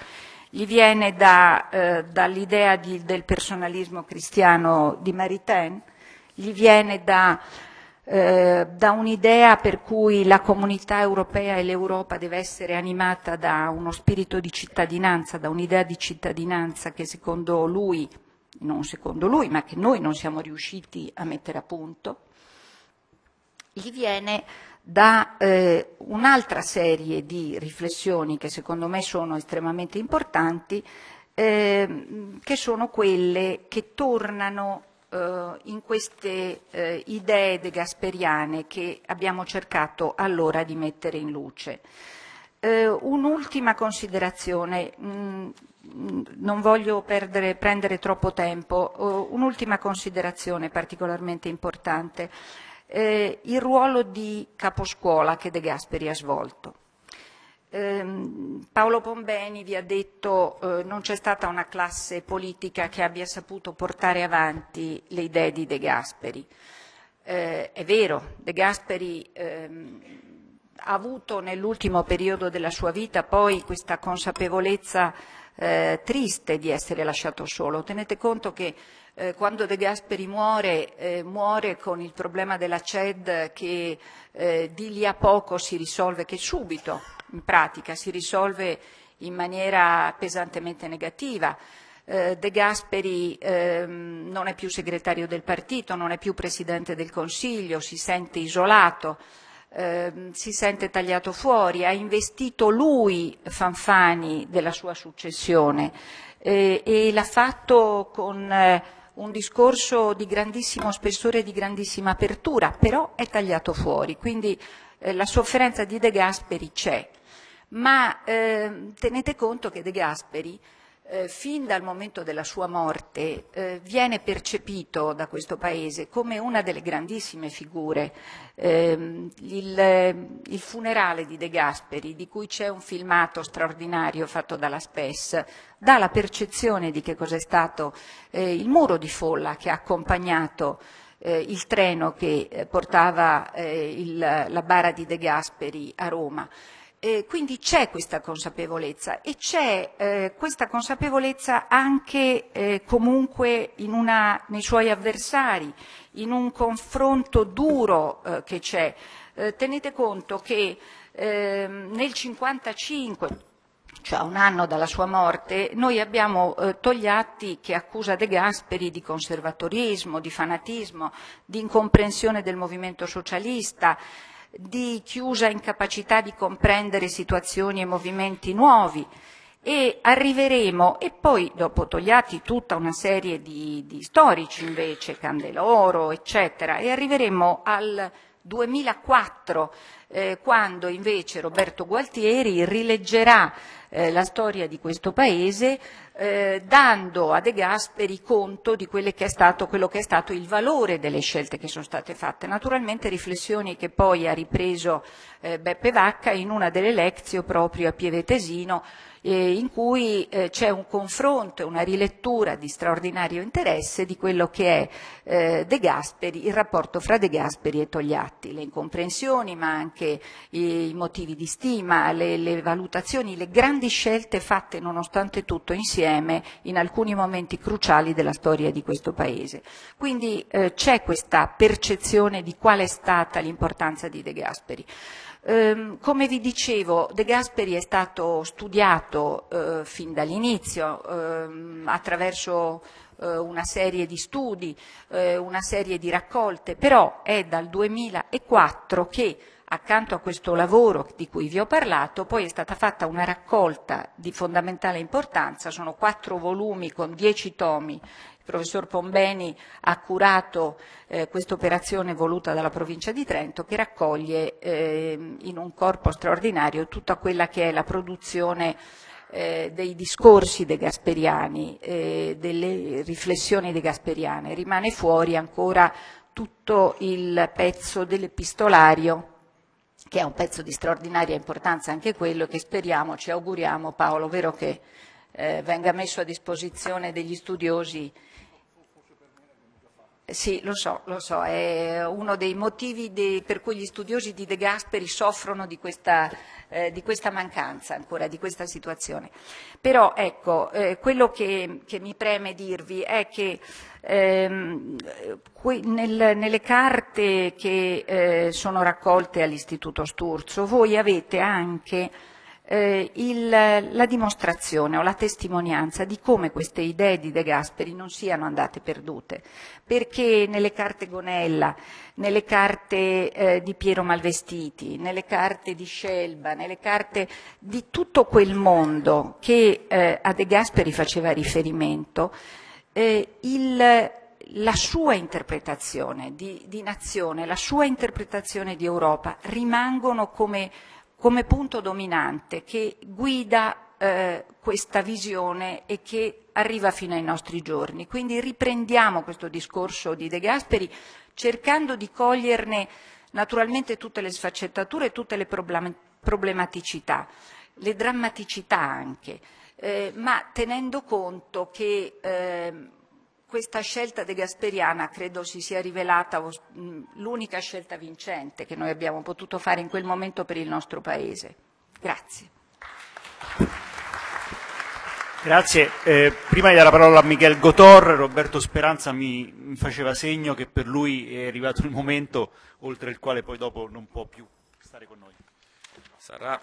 gli viene da, eh, dall'idea del personalismo cristiano di Maritain, gli viene da, eh, da un'idea per cui la comunità europea e l'Europa deve essere animata da uno spirito di cittadinanza, da un'idea di cittadinanza che secondo lui non secondo lui, ma che noi non siamo riusciti a mettere a punto, gli viene da eh, un'altra serie di riflessioni che secondo me sono estremamente importanti, eh, che sono quelle che tornano eh, in queste eh, idee de gasperiane che abbiamo cercato allora di mettere in luce. Eh, un'ultima considerazione. Mh, mm, Mm, non voglio perdere, prendere troppo tempo. Oh, un'ultima considerazione particolarmente importante. Eh, il ruolo di caposcuola che De Gasperi ha svolto. Ehm, Paolo Pombeni vi ha detto che eh, non c'è stata una classe politica che abbia saputo portare avanti le idee di De Gasperi. Eh, è vero, De Gasperi ehm, ha avuto nell'ultimo periodo della sua vita poi questa consapevolezza eh, triste di essere lasciato solo. Tenete conto che eh, quando De Gasperi muore, eh, muore con il problema della CED che eh, di lì a poco si risolve, che subito in pratica si risolve in maniera pesantemente negativa. Eh, De Gasperi ehm, non è più segretario del partito, non è più presidente del Consiglio, si sente isolato, eh, si sente tagliato fuori, ha investito lui Fanfani della sua successione eh, e l'ha fatto con eh, un discorso di grandissimo spessore e di grandissima apertura, però è tagliato fuori, quindi eh, la sofferenza di De Gasperi c'è. Ma ehm, tenete conto che De Gasperi eh, fin dal momento della sua morte eh, viene percepito da questo paese come una delle grandissime figure. Eh, il, il, funerale di De Gasperi, di cui c'è un filmato straordinario fatto dalla SPES, dà la percezione di che cos'è stato eh, il muro di folla che ha accompagnato eh, il treno che eh, portava il, la bara di De Gasperi a Roma. Eh, quindi c'è questa consapevolezza e c'è eh, questa consapevolezza anche eh, comunque una, nei suoi avversari, in un confronto duro eh, che c'è. Eh, tenete conto che ehm, nel 55, cioè un anno dalla sua morte, noi abbiamo eh, Togliatti che accusa De Gasperi di conservatorismo, di fanatismo, di incomprensione del movimento socialista, di chiusa incapacità di comprendere situazioni e movimenti nuovi e arriveremo, e poi dopo Togliatti tutta una serie di, di storici invece, Candeloro, eccetera, e arriveremo al 2004, eh, quando invece Roberto Gualtieri rileggerà eh, la storia di questo Paese eh, dando a De Gasperi conto di quello che, stato, quello che è stato il valore delle scelte che sono state fatte. Naturalmente riflessioni che poi ha ripreso eh, Beppe Vacca in una delle lezio proprio a Pieve Tesino, eh, in cui eh, c'è un confronto e una rilettura di straordinario interesse di quello che è eh, De Gasperi, il rapporto fra De Gasperi e Togliatti, le incomprensioni ma anche i motivi di stima, le, le valutazioni, le grandi scelte fatte nonostante tutto insieme in alcuni momenti cruciali della storia di questo Paese. Quindi eh, c'è questa percezione di qual è stata l'importanza di De Gasperi. Ehm, come vi dicevo, De Gasperi è stato studiato eh, fin dall'inizio ehm, attraverso eh, una serie di studi, eh, una serie di raccolte, però è dal 2004 che accanto a questo lavoro di cui vi ho parlato, poi è stata fatta una raccolta di fondamentale importanza, sono quattro volumi con dieci tomi il professor Pombeni ha curato eh, questa operazione voluta dalla provincia di Trento che raccoglie eh, in un corpo straordinario tutta quella che è la produzione eh, dei discorsi dei Gasperiani, eh, delle riflessioni dei Gasperiani. Rimane fuori ancora tutto il pezzo dell'epistolario che è un pezzo di straordinaria importanza anche quello che speriamo, ci auguriamo Paolo, vero che eh, venga messo a disposizione degli studiosi. Eh, sì, lo so, lo so, è uno dei motivi de, per cui gli studiosi di De Gasperi soffrono di questa, eh, di questa mancanza ancora, di questa situazione. Però ecco, eh, quello che, che, mi preme dirvi è che ehm, qui, nel, nelle carte che eh, sono raccolte all'Istituto Sturzo voi avete anche eh, il, la dimostrazione o la testimonianza di come queste idee di De Gasperi non siano andate perdute, perché nelle carte Gonella, nelle carte eh, di Piero Malvestiti, nelle carte di Scelba, nelle carte di tutto quel mondo che eh, a De Gasperi faceva riferimento, eh, il, la sua interpretazione di, di nazione, la sua interpretazione di Europa rimangono come come punto dominante che guida eh, questa visione e che arriva fino ai nostri giorni. Quindi riprendiamo questo discorso di De Gasperi cercando di coglierne naturalmente tutte le sfaccettature e tutte le problematicità, le drammaticità anche, eh, ma tenendo conto che eh, questa scelta de Gasperiana credo si sia rivelata l'unica scelta vincente che noi abbiamo potuto fare in quel momento per il nostro Paese. Grazie. Grazie. Eh, prima di dare la parola a Michele Gotor, Roberto Speranza mi, mi faceva segno che per lui è arrivato il momento oltre il quale poi dopo non può più stare con noi. Sarà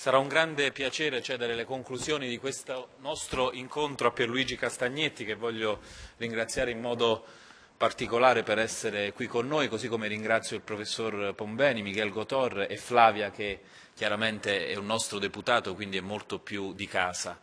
Sarà un grande piacere cedere le conclusioni di questo nostro incontro a Pierluigi Castagnetti che voglio ringraziare in modo particolare per essere qui con noi, così come ringrazio il professor Pombeni, Miguel Gotor e Flavia che chiaramente è un nostro deputato quindi è molto più di casa.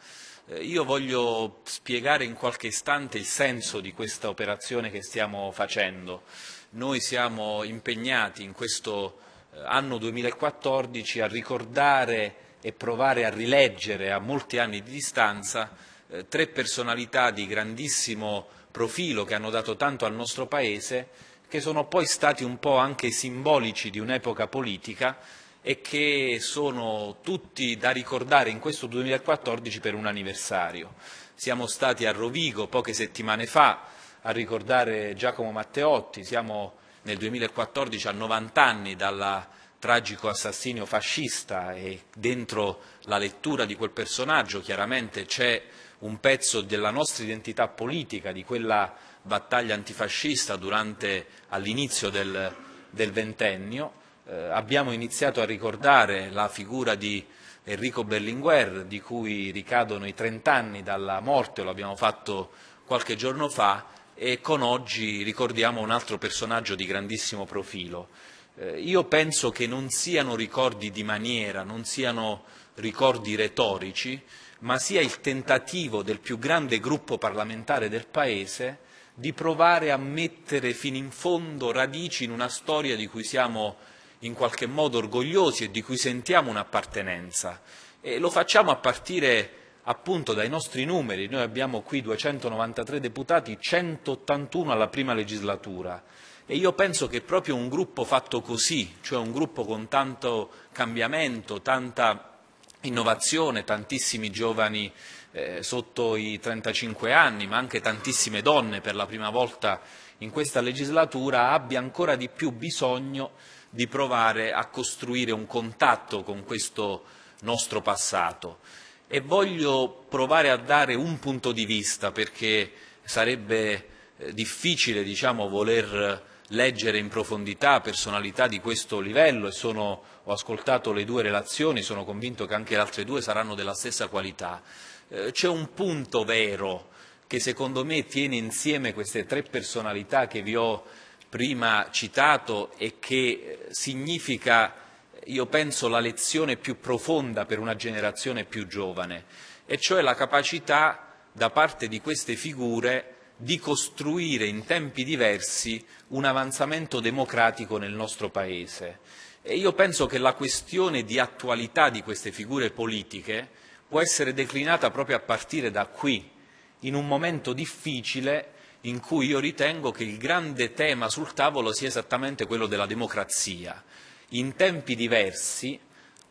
Eh, io voglio spiegare in qualche istante il senso di questa operazione che stiamo facendo. Noi siamo impegnati in questo eh, anno 2014 a ricordare e provare a rileggere a molti anni di distanza eh, tre personalità di grandissimo profilo che hanno dato tanto al nostro Paese, che sono poi stati un po' anche simbolici di un'epoca politica e che sono tutti da ricordare in questo 2014 per un anniversario. Siamo stati a Rovigo poche settimane fa a ricordare Giacomo Matteotti, siamo nel 2014 a 90 anni dalla tragico assassinio fascista e dentro la lettura di quel personaggio chiaramente c'è un pezzo della nostra identità politica, di quella battaglia antifascista all'inizio del, del, ventennio. Eh, abbiamo iniziato a ricordare la figura di Enrico Berlinguer, di cui ricadono i trent'anni dalla morte, lo abbiamo fatto qualche giorno fa, e con oggi ricordiamo un altro personaggio di grandissimo profilo. Eh, io penso che non siano ricordi di maniera, non siano ricordi retorici, ma sia il tentativo del più grande gruppo parlamentare del Paese di provare a mettere fino in fondo radici in una storia di cui siamo in qualche modo orgogliosi e di cui sentiamo un'appartenenza. E lo facciamo a partire appunto dai nostri numeri, noi abbiamo qui 293 deputati, 181 alla prima legislatura e io penso che proprio un gruppo fatto così, cioè un gruppo con tanto cambiamento, tanta innovazione, tantissimi giovani eh, sotto i 35 anni, ma anche tantissime donne per la prima volta in questa legislatura, abbia ancora di più bisogno di provare a costruire un contatto con questo nostro passato. E voglio provare a dare un punto di vista perché sarebbe eh, difficile diciamo, voler leggere in profondità personalità di questo livello e sono, ho ascoltato le due relazioni, sono convinto che anche le altre due saranno della stessa qualità. Eh, c'è un punto vero che secondo me tiene insieme queste tre personalità che vi ho prima citato e che eh, significa, io penso, la lezione più profonda per una generazione più giovane, e cioè la capacità da parte di queste figure di costruire in tempi diversi un avanzamento democratico nel nostro Paese. E io penso che la questione di attualità di queste figure politiche può essere declinata proprio a partire da qui, in un momento difficile in cui io ritengo che il grande tema sul tavolo sia esattamente quello della democrazia. In tempi diversi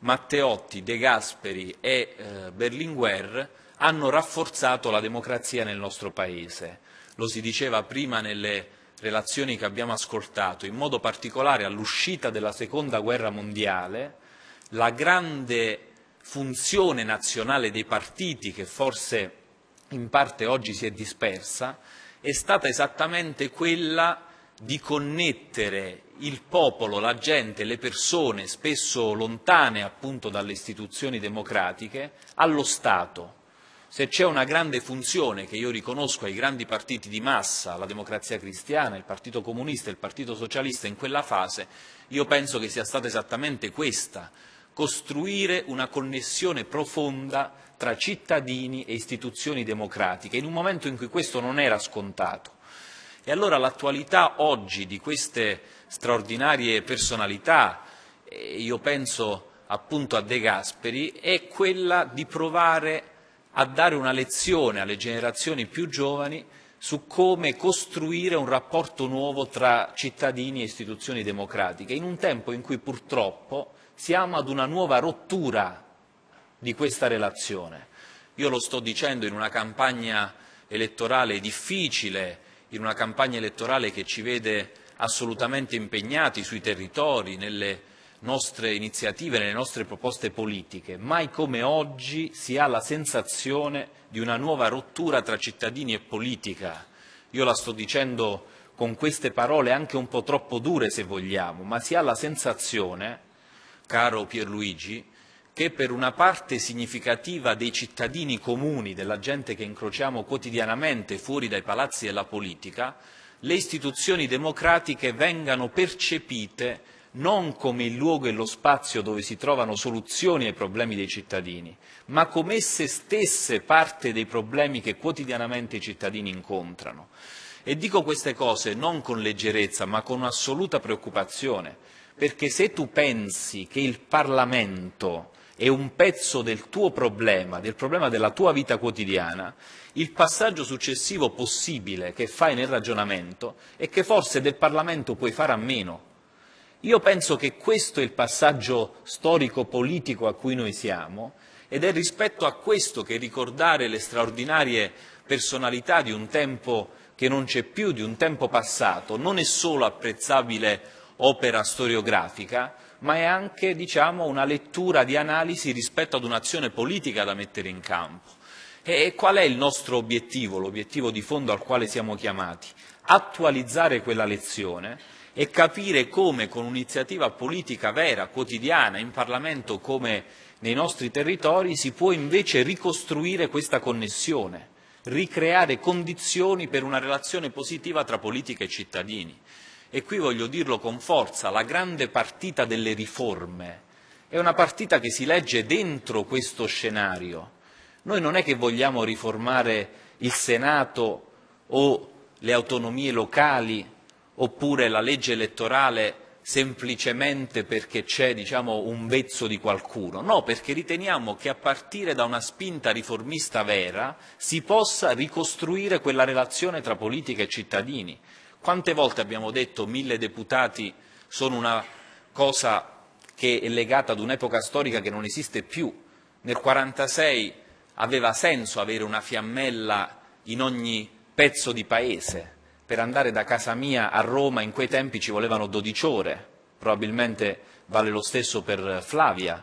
Matteotti, De Gasperi e eh, Berlinguer hanno rafforzato la democrazia nel nostro Paese lo si diceva prima nelle relazioni che abbiamo ascoltato, in modo particolare all'uscita della seconda guerra mondiale, la grande funzione nazionale dei partiti, che forse in parte oggi si è dispersa, è stata esattamente quella di connettere il popolo, la gente, le persone, spesso lontane appunto dalle istituzioni democratiche, allo Stato, se c'è una grande funzione che io riconosco ai grandi partiti di massa, la democrazia cristiana, il partito comunista, il partito socialista in quella fase, io penso che sia stata esattamente questa, costruire una connessione profonda tra cittadini e istituzioni democratiche, in un momento in cui questo non era scontato. E allora l'attualità oggi di queste straordinarie personalità, eh, io penso appunto a De Gasperi, è quella di provare a dare una lezione alle generazioni più giovani su come costruire un rapporto nuovo tra cittadini e istituzioni democratiche, in un tempo in cui purtroppo siamo ad una nuova rottura di questa relazione. Io lo sto dicendo in una campagna elettorale difficile, in una campagna elettorale che ci vede assolutamente impegnati sui territori, nelle nostre iniziative, nelle nostre proposte politiche, mai come oggi si ha la sensazione di una nuova rottura tra cittadini e politica. Io la sto dicendo con queste parole anche un po' troppo dure se vogliamo, ma si ha la sensazione, caro Pierluigi, che per una parte significativa dei cittadini comuni, della gente che incrociamo quotidianamente fuori dai palazzi della politica, le istituzioni democratiche vengano percepite non come il luogo e lo spazio dove si trovano soluzioni ai problemi dei cittadini, ma come esse stesse parte dei problemi che quotidianamente i cittadini incontrano. E dico queste cose non con leggerezza, ma con assoluta preoccupazione, perché se tu pensi che il Parlamento è un pezzo del tuo problema, del problema della tua vita quotidiana, il passaggio successivo possibile che fai nel ragionamento è che forse del Parlamento puoi fare a meno, io penso che questo è il passaggio storico-politico a cui noi siamo ed è rispetto a questo che ricordare le straordinarie personalità di un tempo che non c'è più, di un tempo passato, non è solo apprezzabile opera storiografica, ma è anche diciamo, una lettura di analisi rispetto ad un'azione politica da mettere in campo. E qual è il nostro obiettivo, l'obiettivo di fondo al quale siamo chiamati? Attualizzare quella lezione e capire come con un'iniziativa politica vera, quotidiana, in Parlamento come nei nostri territori, si può invece ricostruire questa connessione, ricreare condizioni per una relazione positiva tra politica e cittadini. E qui voglio dirlo con forza, la grande partita delle riforme è una partita che si legge dentro questo scenario. Noi non è che vogliamo riformare il Senato o le autonomie locali oppure la legge elettorale semplicemente perché c'è diciamo, un vezzo di qualcuno, no, perché riteniamo che a partire da una spinta riformista vera si possa ricostruire quella relazione tra politica e cittadini. Quante volte abbiamo detto mille deputati sono una cosa che è legata ad un'epoca storica che non esiste più? Nel 1946 aveva senso avere una fiammella in ogni pezzo di paese, per andare da casa mia a Roma in quei tempi ci volevano 12 ore, probabilmente vale lo stesso per Flavia,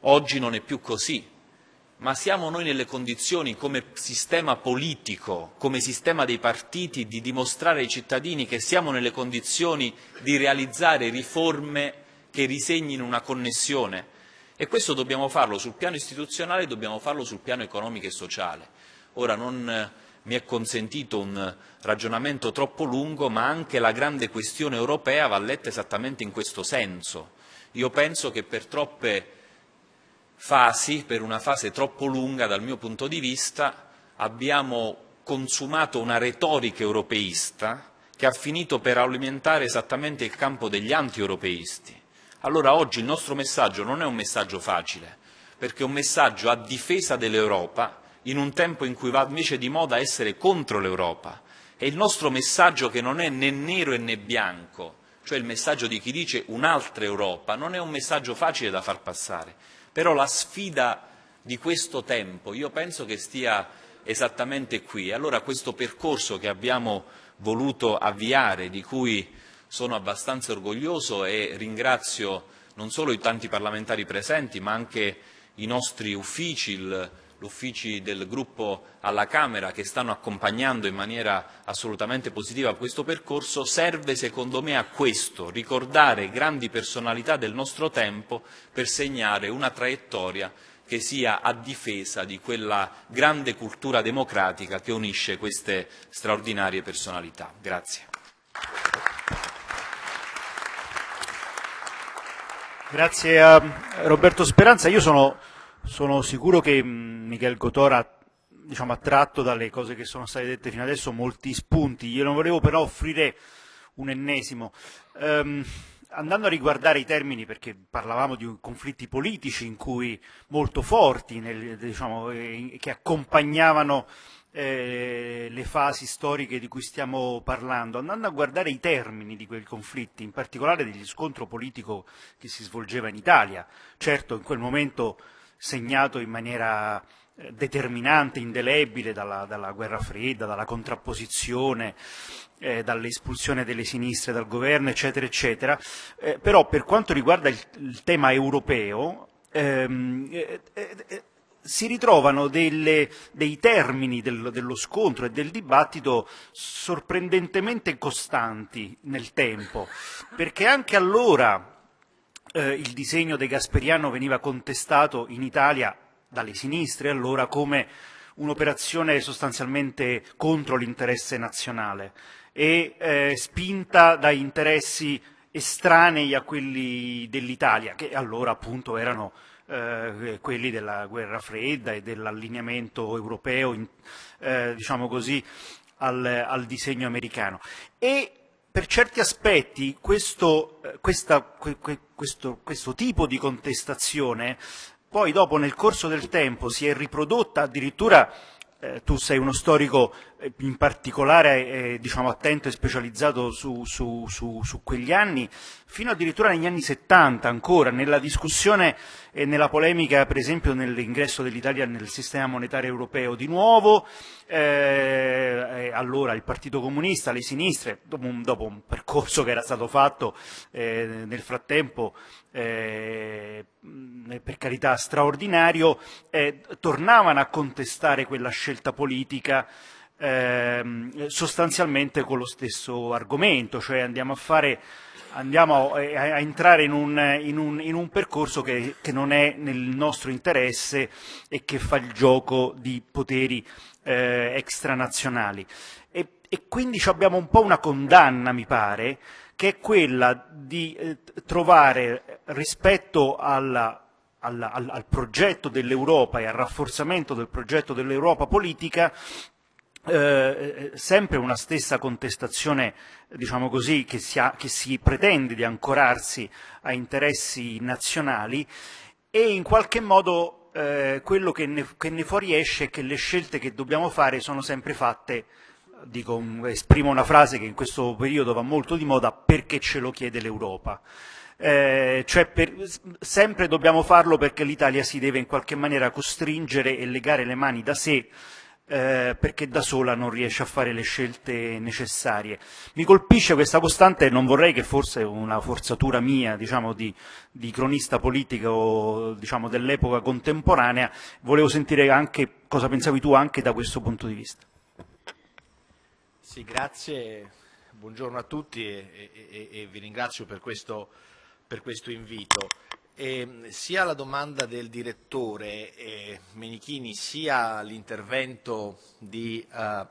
oggi non è più così, ma siamo noi nelle condizioni come sistema politico, come sistema dei partiti, di dimostrare ai cittadini che siamo nelle condizioni di realizzare riforme che risegnino una connessione e questo dobbiamo farlo sul piano istituzionale e dobbiamo farlo sul piano economico e sociale. Ora, non, mi è consentito un ragionamento troppo lungo, ma anche la grande questione europea va letta esattamente in questo senso. Io penso che per troppe fasi, per una fase troppo lunga dal mio punto di vista, abbiamo consumato una retorica europeista che ha finito per alimentare esattamente il campo degli anti-europeisti. Allora oggi il nostro messaggio non è un messaggio facile, perché è un messaggio a difesa dell'Europa, in un tempo in cui va invece di moda essere contro l'Europa. È il nostro messaggio che non è né nero né bianco, cioè il messaggio di chi dice un'altra Europa, non è un messaggio facile da far passare, però la sfida di questo tempo io penso che stia esattamente qui. Allora questo percorso che abbiamo voluto avviare, di cui sono abbastanza orgoglioso e ringrazio non solo i tanti parlamentari presenti, ma anche i nostri uffici, il uffici del gruppo alla Camera che stanno accompagnando in maniera assolutamente positiva questo percorso, serve secondo me a questo, ricordare grandi personalità del nostro tempo per segnare una traiettoria che sia a difesa di quella grande cultura democratica che unisce queste straordinarie personalità. Grazie. Grazie a Roberto Speranza. Io sono sono sicuro che mm, Michel Gotora diciamo, ha tratto dalle cose che sono state dette fino adesso molti spunti, io non volevo però offrire un ennesimo. Um, andando a riguardare i termini, perché parlavamo di conflitti politici cui, molto forti, nel, diciamo, eh, che accompagnavano eh, le fasi storiche di cui stiamo parlando, andando a guardare i termini di quei conflitti, in particolare degli scontro politico che si svolgeva in Italia. Certo, in quel momento segnato in maniera eh, determinante, indelebile dalla, dalla guerra fredda, dalla contrapposizione, eh, dall'espulsione delle sinistre dal governo, eccetera, eccetera. Eh, però per quanto riguarda il, il tema europeo, ehm, eh, eh, eh si ritrovano delle, dei termini del, dello scontro e del dibattito sorprendentemente costanti nel tempo, perché anche allora eh, il disegno De Gasperiano veniva contestato in Italia dalle sinistre allora come un'operazione sostanzialmente contro l'interesse nazionale e eh, spinta da interessi estranei a quelli dell'Italia, che allora appunto erano eh, quelli della guerra fredda e dell'allineamento europeo, in, eh, diciamo così, al, al, disegno americano. E per certi aspetti questo, eh, questa, questo, questo tipo di contestazione poi dopo nel corso del tempo si è riprodotta addirittura eh, tu sei uno storico eh, in particolare eh, diciamo, attento e specializzato su, su, su, su, quegli anni, fino addirittura negli anni 70 ancora, nella discussione e nella polemica per esempio nell'ingresso dell'Italia nel sistema monetario europeo di nuovo, eh, eh, allora il Partito Comunista, le sinistre, dopo un, dopo un percorso che era stato fatto eh, nel frattempo, eh, per carità straordinario, tornavano a contestare quella scelta politica ehm, sostanzialmente con lo stesso argomento, cioè andiamo a, fare, andiamo eh, a, a entrare in un, in un, in un percorso che, che, non è nel nostro interesse e che fa il gioco di poteri eh, extranazionali. E, e quindi abbiamo un po' una condanna, mi pare, che è quella di eh, trovare rispetto alla al, al, al, progetto dell'Europa e al rafforzamento del progetto dell'Europa politica eh, eh, eh, sempre una stessa contestazione, diciamo così, che si, ha, che si pretende di ancorarsi a interessi nazionali e in qualche modo eh, quello che ne, che ne, fuoriesce è che le scelte che dobbiamo fare sono sempre fatte, dico, esprimo una frase che in questo periodo va molto di moda, perché ce lo chiede l'Europa. Eh, cioè per, sempre dobbiamo farlo perché l'Italia si deve in qualche maniera costringere e legare le mani da sé eh, perché da sola non riesce a fare le scelte necessarie. Mi colpisce questa costante e non vorrei che fosse una forzatura mia, diciamo, di, di cronista politico, diciamo, dell'epoca contemporanea, volevo sentire anche cosa pensavi tu anche da questo punto di vista. Sì, grazie, buongiorno a tutti e, e, e vi ringrazio per questo, per questo invito. Eh, sia la domanda del direttore eh, Menichini sia l'intervento di, eh,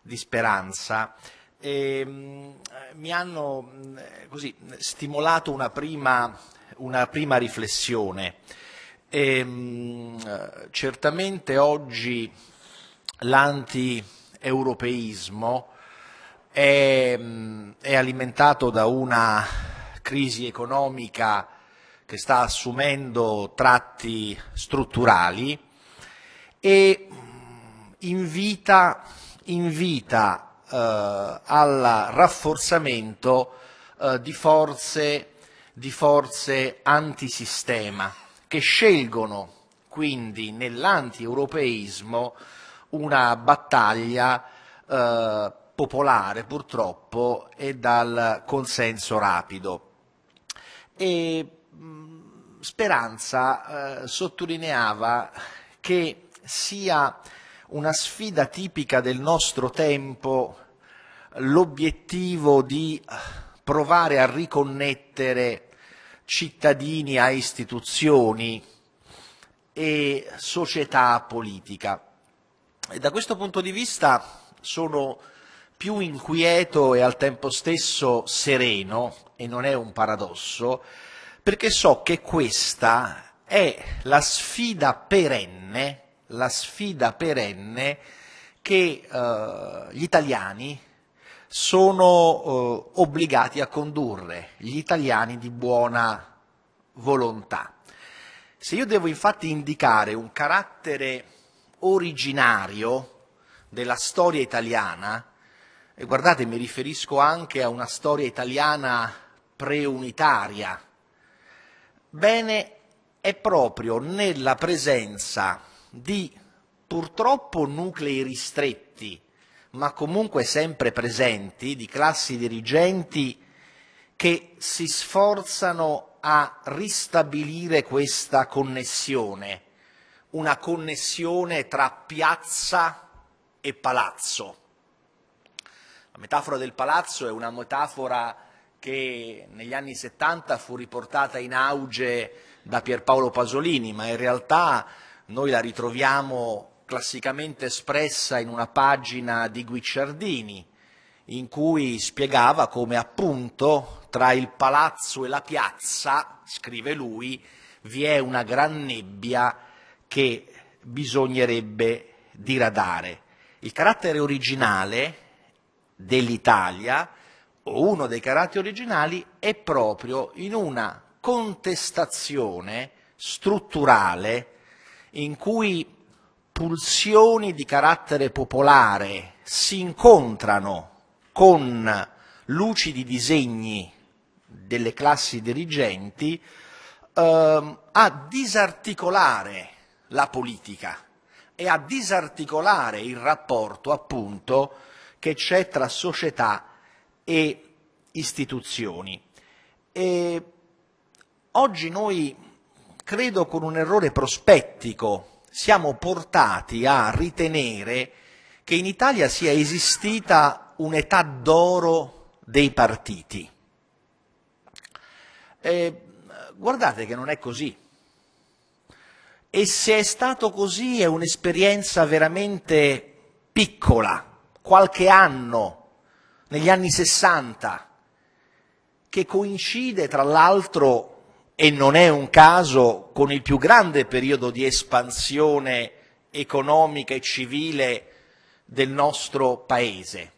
di Speranza ehm, mi hanno mm, così, stimolato una prima, una prima riflessione. Ehm, certamente oggi l'anti-europeismo è, mm, è alimentato da una crisi economica che sta assumendo tratti strutturali e mm, invita, invita eh, al rafforzamento eh, di, forze, di forze antisistema che scelgono quindi nell'anti-europeismo una battaglia eh, popolare purtroppo e dal consenso rapido. E Speranza eh, sottolineava che sia una sfida tipica del nostro tempo l'obiettivo di provare a riconnettere cittadini a istituzioni e società politica. E da questo punto di vista sono più inquieto e al tempo stesso sereno, e non è un paradosso, perché so che questa è la sfida perenne, la sfida perenne che eh, gli italiani sono eh, obbligati a condurre, gli italiani di buona volontà. Se io devo infatti indicare un carattere originario della storia italiana, e guardate mi riferisco anche a una storia italiana preunitaria, Bene, è proprio nella presenza di purtroppo nuclei ristretti, ma comunque sempre presenti, di classi dirigenti che si sforzano a ristabilire questa connessione, una connessione tra piazza e palazzo. La metafora del palazzo è una metafora che negli anni 70 fu riportata in auge da Pierpaolo Pasolini, ma in realtà noi la ritroviamo classicamente espressa in una pagina di Guicciardini, in cui spiegava come appunto tra il palazzo e la piazza, scrive lui, vi è una gran nebbia che bisognerebbe diradare. Il carattere originale dell'Italia o uno dei caratteri originali è proprio in una contestazione strutturale in cui pulsioni di carattere popolare si incontrano con lucidi disegni delle classi dirigenti eh, a disarticolare la politica e a disarticolare il rapporto appunto che c'è tra società e e istituzioni. E oggi noi, credo con un errore prospettico, siamo portati a ritenere che in Italia sia esistita un'età d'oro dei partiti. E guardate che non è così. E se è stato così è un'esperienza veramente piccola, qualche anno negli anni 60, che coincide tra l'altro, e non è un caso, con il più grande periodo di espansione economica e civile del nostro paese.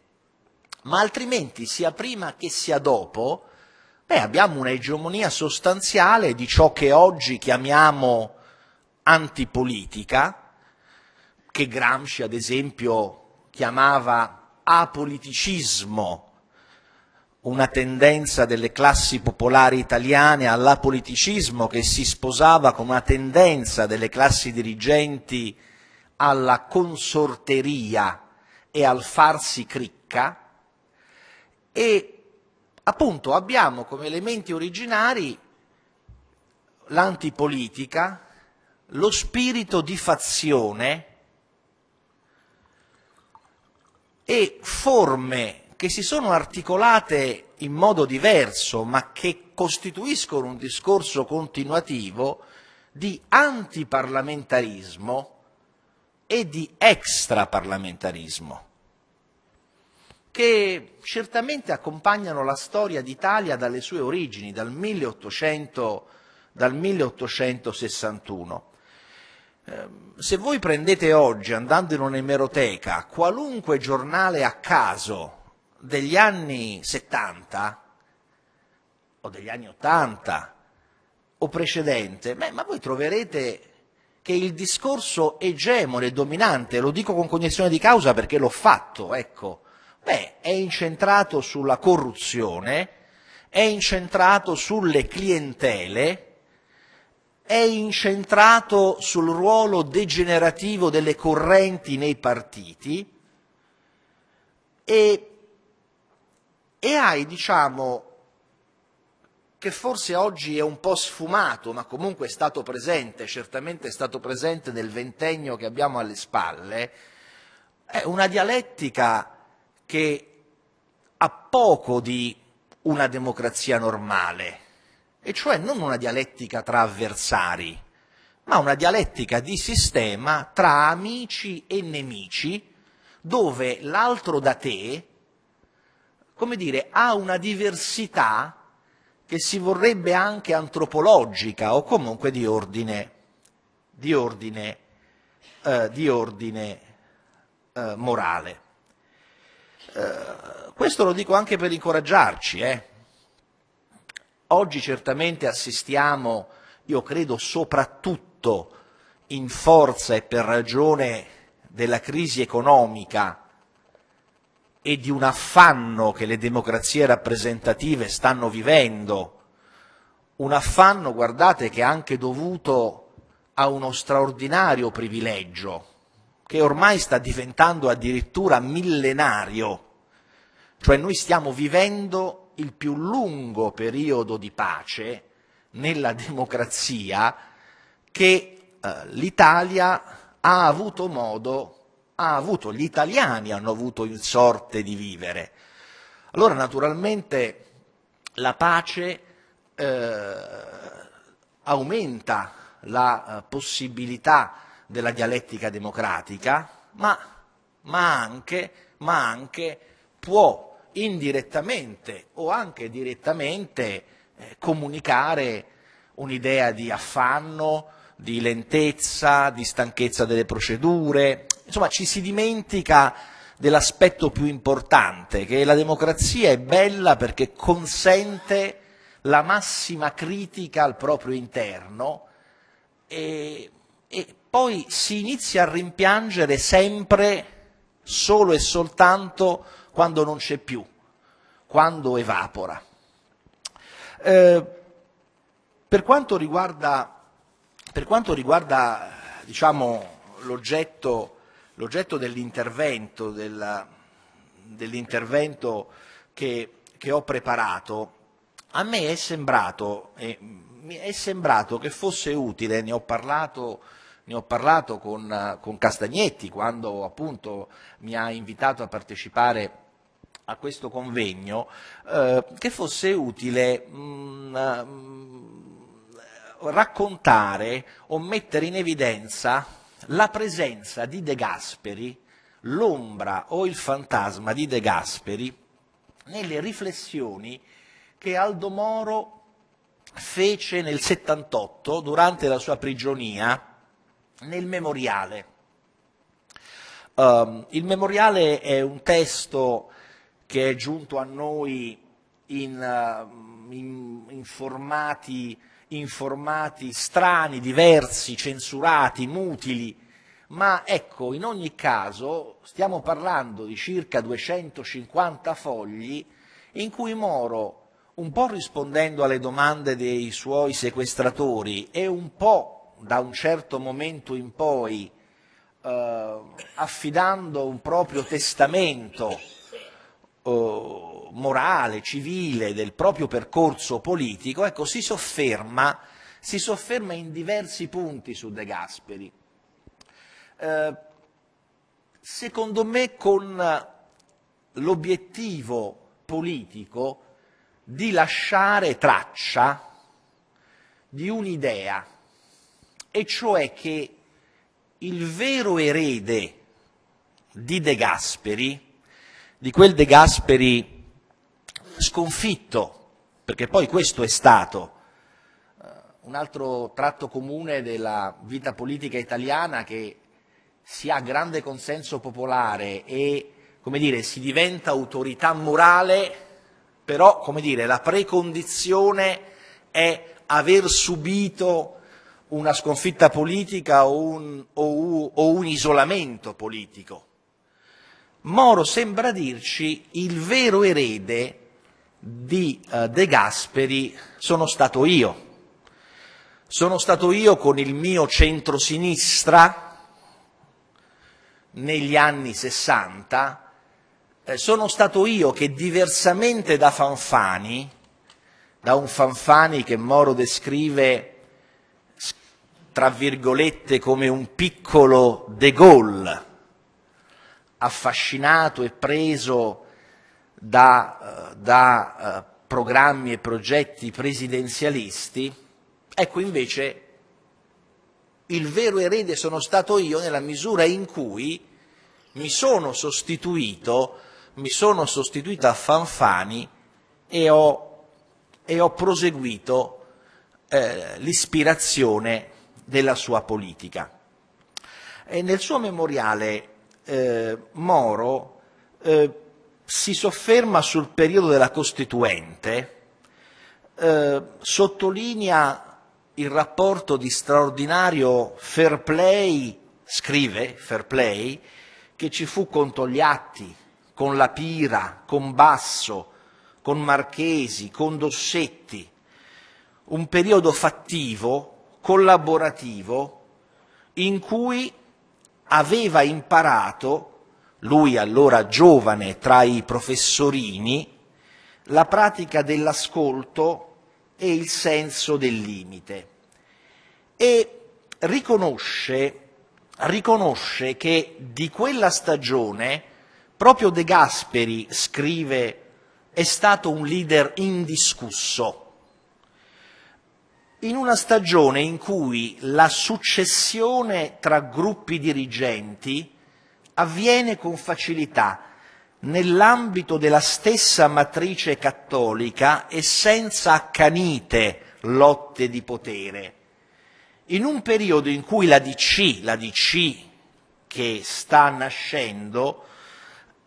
Ma altrimenti, sia prima che sia dopo, beh, abbiamo un'egemonia sostanziale di ciò che oggi chiamiamo antipolitica, che Gramsci ad esempio chiamava apoliticismo, una tendenza delle classi popolari italiane all'apoliticismo che si sposava con una tendenza delle classi dirigenti alla consorteria e al farsi cricca e appunto abbiamo come elementi originari l'antipolitica, lo spirito di fazione, e forme che si sono articolate in modo diverso, ma che costituiscono un discorso continuativo di antiparlamentarismo e di extraparlamentarismo, che certamente accompagnano la storia d'Italia dalle sue origini, dal 1800 dal 1861. Ehm, se voi prendete oggi, andando in un'emeroteca, qualunque giornale a caso degli anni 70 o degli anni 80 o precedente, beh, ma voi troverete che il discorso egemone, dominante, lo dico con cognizione di causa perché l'ho fatto, ecco, beh, è incentrato sulla corruzione, è incentrato sulle clientele, è incentrato sul ruolo degenerativo delle correnti nei partiti e, e hai, diciamo, che forse oggi è un po' sfumato, ma comunque è stato presente, certamente è stato presente nel ventennio che abbiamo alle spalle, è una dialettica che ha poco di una democrazia normale e cioè non una dialettica tra avversari, ma una dialettica di sistema tra amici e nemici, dove l'altro da te, come dire, ha una diversità che si vorrebbe anche antropologica o comunque di ordine, di ordine, eh, di ordine eh, morale. Eh, questo lo dico anche per incoraggiarci, eh Oggi certamente assistiamo, io credo soprattutto in forza e per ragione della crisi economica e di un affanno che le democrazie rappresentative stanno vivendo, un affanno, guardate, che è anche dovuto a uno straordinario privilegio, che ormai sta diventando addirittura millenario, cioè noi stiamo vivendo il più lungo periodo di pace nella democrazia che eh, l'Italia ha avuto modo, ha avuto, gli italiani hanno avuto in sorte di vivere. Allora naturalmente la pace eh, aumenta la eh, possibilità della dialettica democratica, ma, ma, anche, ma anche può indirettamente o anche direttamente eh, comunicare un'idea di affanno, di lentezza, di stanchezza delle procedure, insomma ci si dimentica dell'aspetto più importante, che la democrazia è bella perché consente la massima critica al proprio interno e, e poi si inizia a rimpiangere sempre solo e soltanto quando non c'è più, quando evapora. Eh, per quanto riguarda, per quanto riguarda diciamo, l'oggetto, l'oggetto, dell'intervento, della, dell'intervento che, che, ho preparato, a me è sembrato, eh, è sembrato che fosse utile, ne ho parlato ne ho parlato con, con, Castagnetti quando appunto mi ha invitato a partecipare a questo convegno eh, che fosse utile mh, mm, eh, mh, raccontare o mettere in evidenza la presenza di De Gasperi, l'ombra o il fantasma di De Gasperi, nelle riflessioni che Aldo Moro fece nel 78 durante la sua prigionia nel memoriale. Um, il memoriale è un testo che è giunto a noi in, eh, in, in formati, in strani, diversi, censurati, mutili, ma ecco, in ogni caso stiamo parlando di circa 250 fogli in cui Moro, un po' rispondendo alle domande dei suoi sequestratori e un po' da un certo momento in poi eh, affidando un proprio testamento eh, morale, civile del proprio percorso politico, ecco, si sofferma, si sofferma in diversi punti su De Gasperi. Eh, secondo me con l'obiettivo politico di lasciare traccia di un'idea, e cioè che il vero erede di De Gasperi di quel De Gasperi sconfitto, perché poi questo è stato eh, un altro tratto comune della vita politica italiana che si ha grande consenso popolare e come dire, si diventa autorità morale, però come dire, la precondizione è aver subito una sconfitta politica o un, o, o un isolamento politico. Moro sembra dirci il vero erede di eh, De Gasperi sono stato io. Sono stato io con il mio centrosinistra negli anni 60, eh, sono stato io che diversamente da Fanfani, da un Fanfani che Moro descrive tra virgolette come un piccolo De Gaulle, affascinato e preso da, eh, da eh, programmi e progetti presidenzialisti, ecco invece il vero erede sono stato io nella misura in cui mi sono sostituito, mi sono sostituito a Fanfani e ho, e ho proseguito eh, l'ispirazione della sua politica. E nel suo memoriale eh, Moro eh, si sofferma sul periodo della Costituente, eh, sottolinea il rapporto di straordinario fair play, scrive fair play, che ci fu con Togliatti, con La Pira, con Basso, con Marchesi, con Dossetti, un periodo fattivo, collaborativo, in cui aveva imparato, lui allora giovane tra i professorini, la pratica dell'ascolto e il senso del limite. E riconosce, riconosce che di quella stagione proprio De Gasperi scrive è stato un leader indiscusso in una stagione in cui la successione tra gruppi dirigenti avviene con facilità nell'ambito della stessa matrice cattolica e senza accanite lotte di potere. In un periodo in cui la DC, la DC che sta nascendo,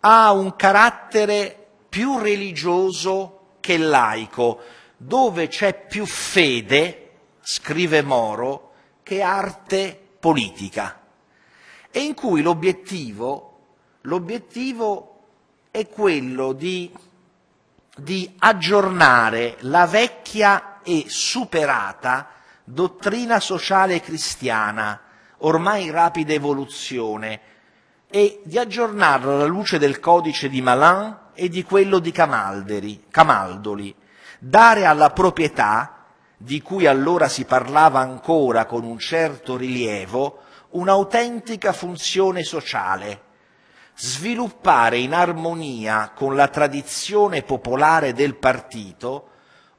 ha un carattere più religioso che laico, dove c'è più fede, scrive Moro, che arte politica, e in cui l'obiettivo, l'obiettivo è quello di, di aggiornare la vecchia e superata dottrina sociale cristiana, ormai in rapida evoluzione, e di aggiornarla alla luce del codice di Malin e di quello di Camalderi, Camaldoli, dare alla proprietà, di cui allora si parlava ancora con un certo rilievo, un'autentica funzione sociale, sviluppare in armonia con la tradizione popolare del partito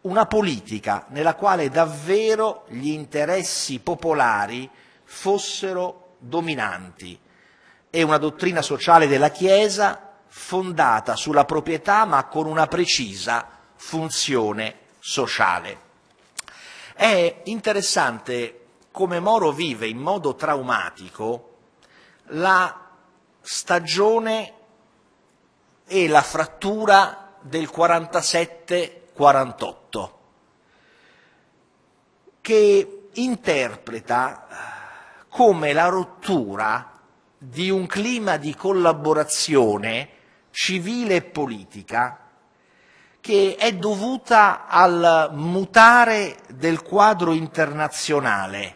una politica nella quale davvero gli interessi popolari fossero dominanti e una dottrina sociale della Chiesa fondata sulla proprietà ma con una precisa funzione sociale. È interessante come Moro vive in modo traumatico la stagione e la frattura del 47-48, che interpreta eh, come la rottura di un clima di collaborazione civile e politica che è dovuta al mutare del quadro internazionale,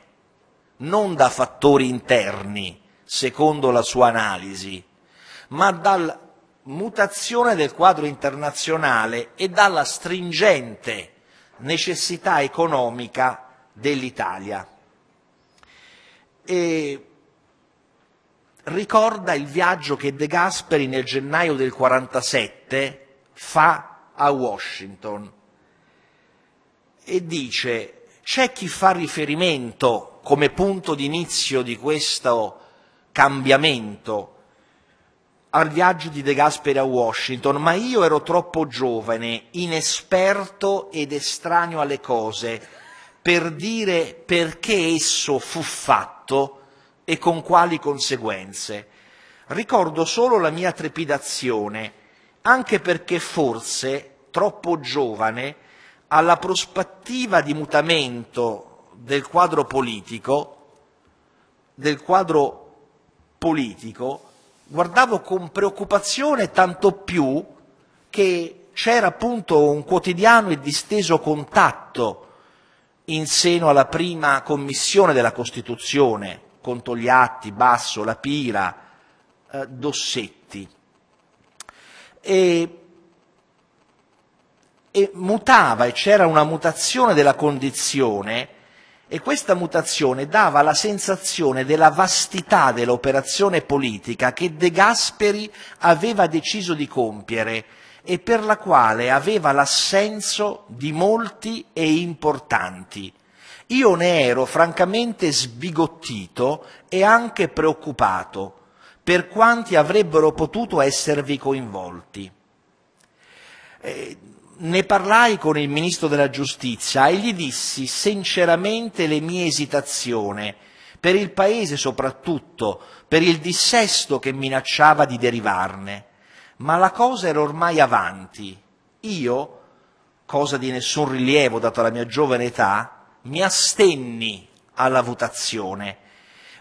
non da fattori interni, secondo la sua analisi, ma dal mutazione del quadro internazionale e dalla stringente necessità economica dell'Italia. E ricorda il viaggio che De Gasperi nel gennaio del 47 fa a Washington e dice c'è chi fa riferimento come punto d'inizio di questo cambiamento al viaggio di De Gasperi a Washington, ma io ero troppo giovane, inesperto ed estraneo alle cose per dire perché esso fu fatto e con quali conseguenze. Ricordo solo la mia trepidazione anche perché forse troppo giovane alla prospettiva di mutamento del quadro politico, del quadro politico guardavo con preoccupazione tanto più che c'era appunto un quotidiano e disteso contatto in seno alla prima commissione della Costituzione, con Togliatti, Basso, La Pira, eh, Dossetti e, e mutava e c'era una mutazione della condizione e questa mutazione dava la sensazione della vastità dell'operazione politica che De Gasperi aveva deciso di compiere e per la quale aveva l'assenso di molti e importanti. Io ne ero francamente sbigottito e anche preoccupato per quanti avrebbero potuto esservi coinvolti. Eh, ne parlai con il ministro della giustizia e gli dissi sinceramente le mie esitazioni, per il paese soprattutto, per il dissesto che minacciava di derivarne. Ma la cosa era ormai avanti. Io, cosa di nessun rilievo data la mia giovane età, mi astenni alla votazione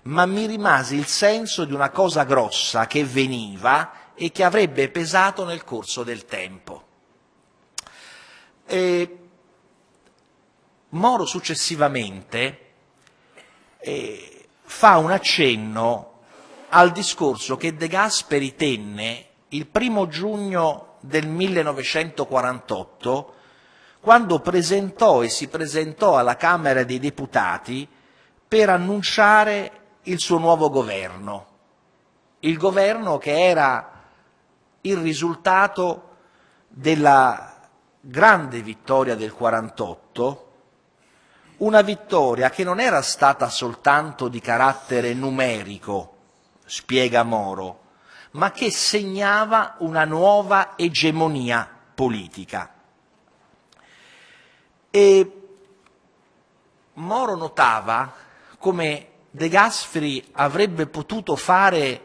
ma mi rimase il senso di una cosa grossa che veniva e che avrebbe pesato nel corso del tempo. E Moro successivamente eh, fa un accenno al discorso che De Gasperi tenne il primo giugno del 1948 quando presentò e si presentò alla Camera dei Deputati per annunciare il suo nuovo governo, il governo che era il risultato della grande vittoria del 48, una vittoria che non era stata soltanto di carattere numerico, spiega Moro, ma che segnava una nuova egemonia politica. E Moro notava come De Gasperi avrebbe potuto fare,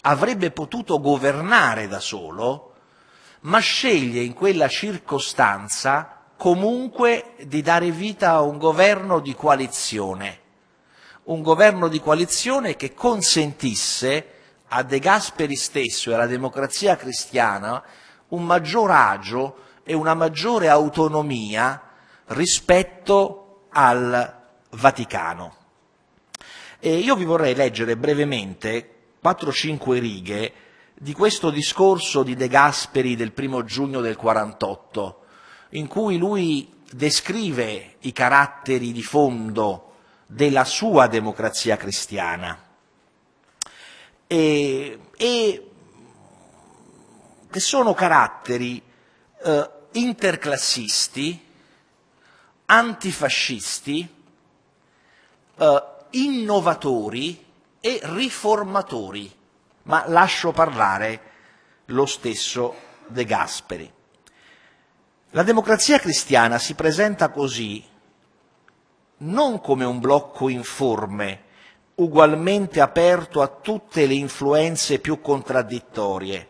avrebbe potuto governare da solo, ma sceglie in quella circostanza comunque di dare vita a un governo di coalizione, un governo di coalizione che consentisse a De Gasperi stesso e alla democrazia cristiana un maggior agio e una maggiore autonomia rispetto al Vaticano. E io vi vorrei leggere brevemente 4-5 righe di questo discorso di De Gasperi del primo giugno del 48, in cui lui descrive i caratteri di fondo della sua democrazia cristiana. E, e che sono caratteri eh, interclassisti, antifascisti, eh, innovatori e riformatori, ma lascio parlare lo stesso De Gasperi. La democrazia cristiana si presenta così non come un blocco informe, ugualmente aperto a tutte le influenze più contraddittorie,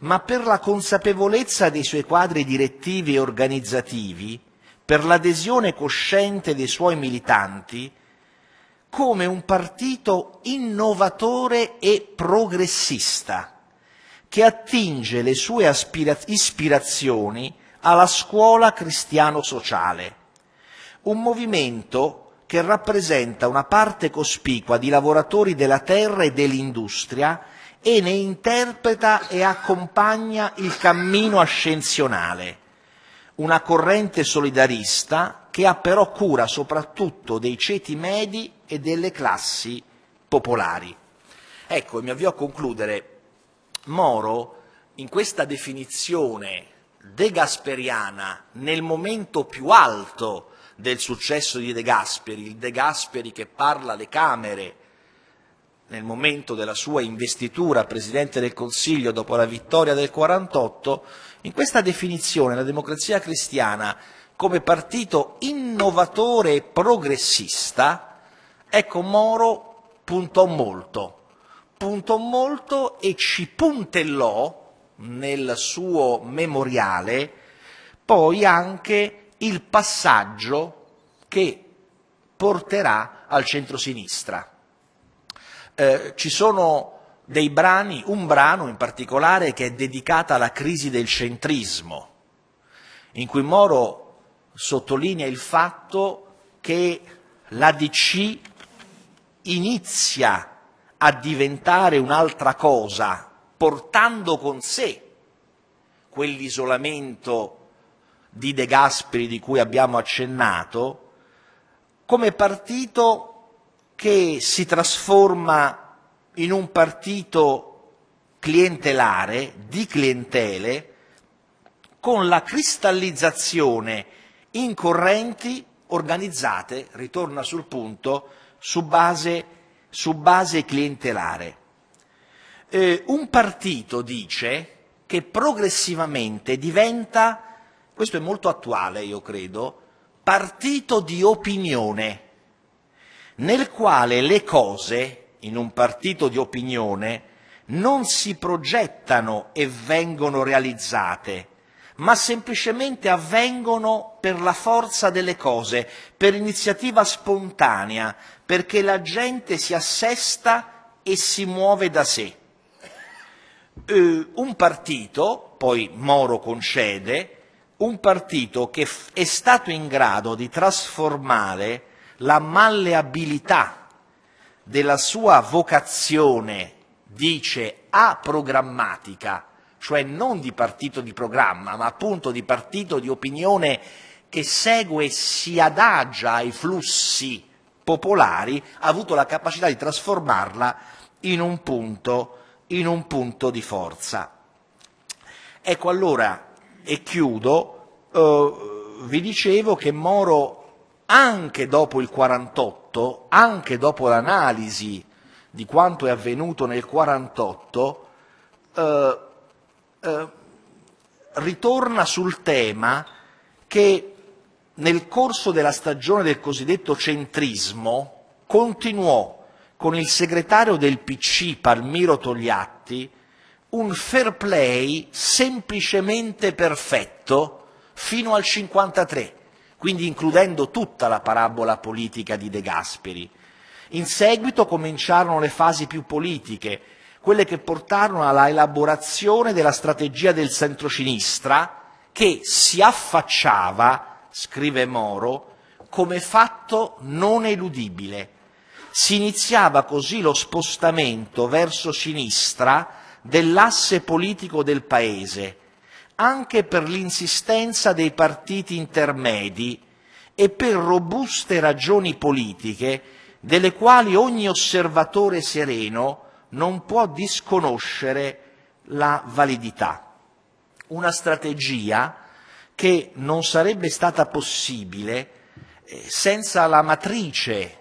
ma per la consapevolezza dei suoi quadri direttivi e organizzativi, per l'adesione cosciente dei suoi militanti, come un partito innovatore e progressista, che attinge le sue aspira- ispirazioni alla scuola cristiano-sociale, un movimento che rappresenta una parte cospicua di lavoratori della terra e dell'industria e ne interpreta e accompagna il cammino ascensionale, una corrente solidarista che ha però cura soprattutto dei ceti medi e delle classi popolari. Ecco, mi avvio a concludere, Moro in questa definizione De Gasperiana nel momento più alto del successo di De Gasperi, il De Gasperi che parla alle Camere nel momento della sua investitura Presidente del Consiglio dopo la vittoria del 48, in questa definizione la democrazia cristiana come partito innovatore e progressista, ecco Moro puntò molto, puntò molto e ci puntellò nel suo memoriale poi anche il passaggio che porterà al centrosinistra. Eh, ci sono dei brani, un brano in particolare che è dedicato alla crisi del centrismo, in cui Moro sottolinea il fatto che l'ADC inizia a diventare un'altra cosa, portando con sé quell'isolamento di De Gasperi di cui abbiamo accennato, come partito che si trasforma in un partito clientelare, di clientele, con la cristallizzazione incorrenti organizzate, ritorna sul punto, su base, su base clientelare. Eh, un partito dice che progressivamente diventa, questo è molto attuale io credo, partito di opinione, nel quale le cose, in un partito di opinione, non si progettano e vengono realizzate, ma semplicemente avvengono per la forza delle cose, per iniziativa spontanea, perché la gente si assesta e si muove da sé. Eh, un partito, poi Moro concede, un partito che è stato in grado di trasformare la malleabilità della sua vocazione, dice, a programmatica, cioè non di partito di programma, ma appunto di partito di opinione che segue e si adagia ai flussi popolari, ha avuto la capacità di trasformarla in un punto, in un punto di forza. Ecco allora, e chiudo, eh, vi dicevo che Moro anche dopo il 48, anche dopo l'analisi di quanto è avvenuto nel 48, eh, eh, ritorna sul tema che nel corso della stagione del cosiddetto centrismo continuò con il segretario del PC Palmiro Togliatti un fair play semplicemente perfetto fino al 1953, quindi includendo tutta la parabola politica di De Gasperi. In seguito cominciarono le fasi più politiche, quelle che portarono alla elaborazione della strategia del centrosinistra che si affacciava, scrive Moro, come fatto non eludibile. Si iniziava così lo spostamento verso sinistra dell'asse politico del Paese, anche per l'insistenza dei partiti intermedi e per robuste ragioni politiche delle quali ogni osservatore sereno non può disconoscere la validità. Una strategia che non sarebbe stata possibile eh, senza la matrice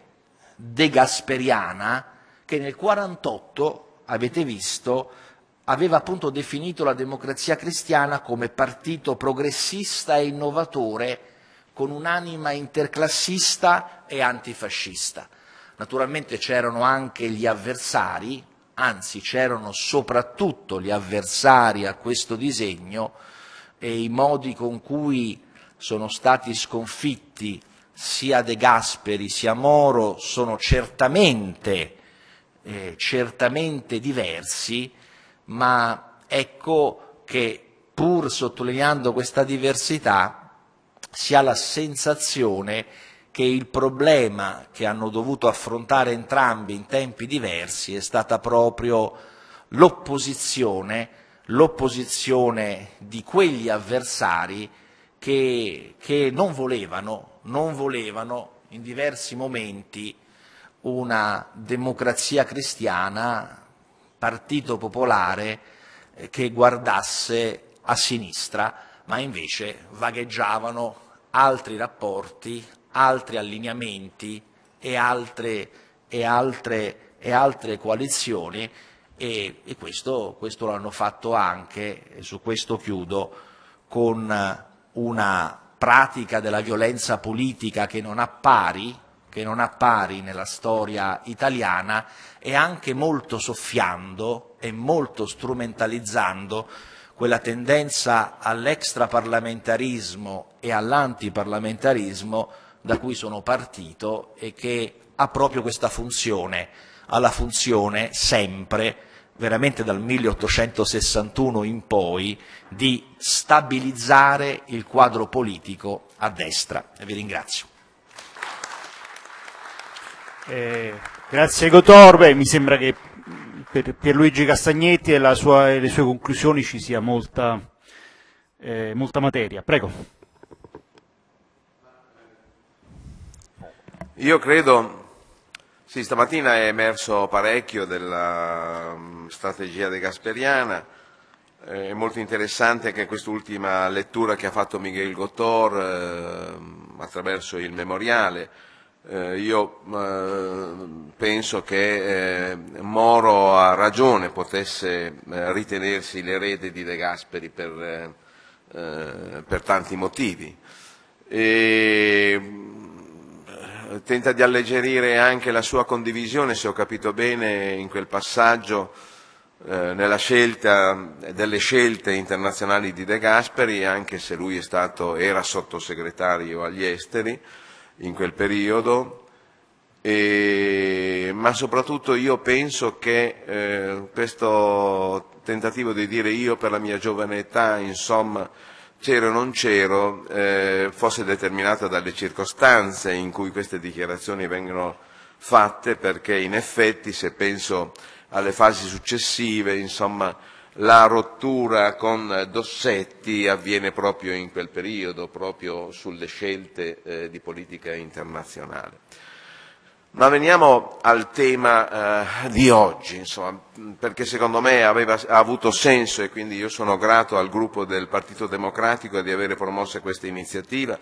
de Gasperiana che nel 1948, avete visto, aveva appunto definito la democrazia cristiana come partito progressista e innovatore con un'anima interclassista e antifascista. Naturalmente c'erano anche gli avversari, anzi c'erano soprattutto gli avversari a questo disegno e i modi con cui sono stati sconfitti sia De Gasperi sia Moro sono certamente, eh, certamente diversi, ma ecco che pur sottolineando questa diversità si ha la sensazione che che il problema che hanno dovuto affrontare entrambi in tempi diversi è stata proprio l'opposizione, l'opposizione di quegli avversari che, che non, volevano, non volevano in diversi momenti una democrazia cristiana, partito popolare eh, che guardasse a sinistra, ma invece vagheggiavano altri rapporti, altri allineamenti e altre, e altre, e altre coalizioni e, e questo, questo l'hanno fatto anche, e su questo chiudo, con una pratica della violenza politica che non ha pari, che non ha pari nella storia italiana e anche molto soffiando e molto strumentalizzando quella tendenza all'extraparlamentarismo e all'antiparlamentarismo da cui sono partito e che ha proprio questa funzione, ha la funzione sempre, veramente dal 1861 in poi, di stabilizzare il quadro politico a destra. vi ringrazio. Eh, grazie Gotorbe, mi sembra che per Pierluigi Castagnetti e, sua, e le sue conclusioni ci sia molta, eh, molta materia. Prego. Io credo, sì, stamattina è emerso parecchio della mm, strategia de Gasperiana, eh, è molto interessante anche quest'ultima lettura che ha fatto Miguel Gottor eh, attraverso il memoriale. Eh, io eh, penso che eh, Moro ha ragione potesse eh, ritenersi l'erede di De Gasperi per, per tanti motivi. E, tenta di alleggerire anche la sua condivisione, se ho capito bene, in quel passaggio eh, nella scelta delle scelte internazionali di De Gasperi, anche se lui stato, era sottosegretario agli esteri in quel periodo, e, ma soprattutto io penso che eh, questo tentativo di dire io per la mia giovane età, insomma, c'ero o non c'ero eh, fosse determinata dalle circostanze in cui queste dichiarazioni vengono fatte, perché in effetti se penso alle fasi successive, insomma, la rottura con Dossetti avviene proprio in quel periodo, proprio sulle scelte eh, di politica internazionale. Ma veniamo al tema eh, di oggi, insomma, perché secondo me aveva, ha avuto senso e quindi io sono grato al gruppo del Partito Democratico di avere promosso questa iniziativa.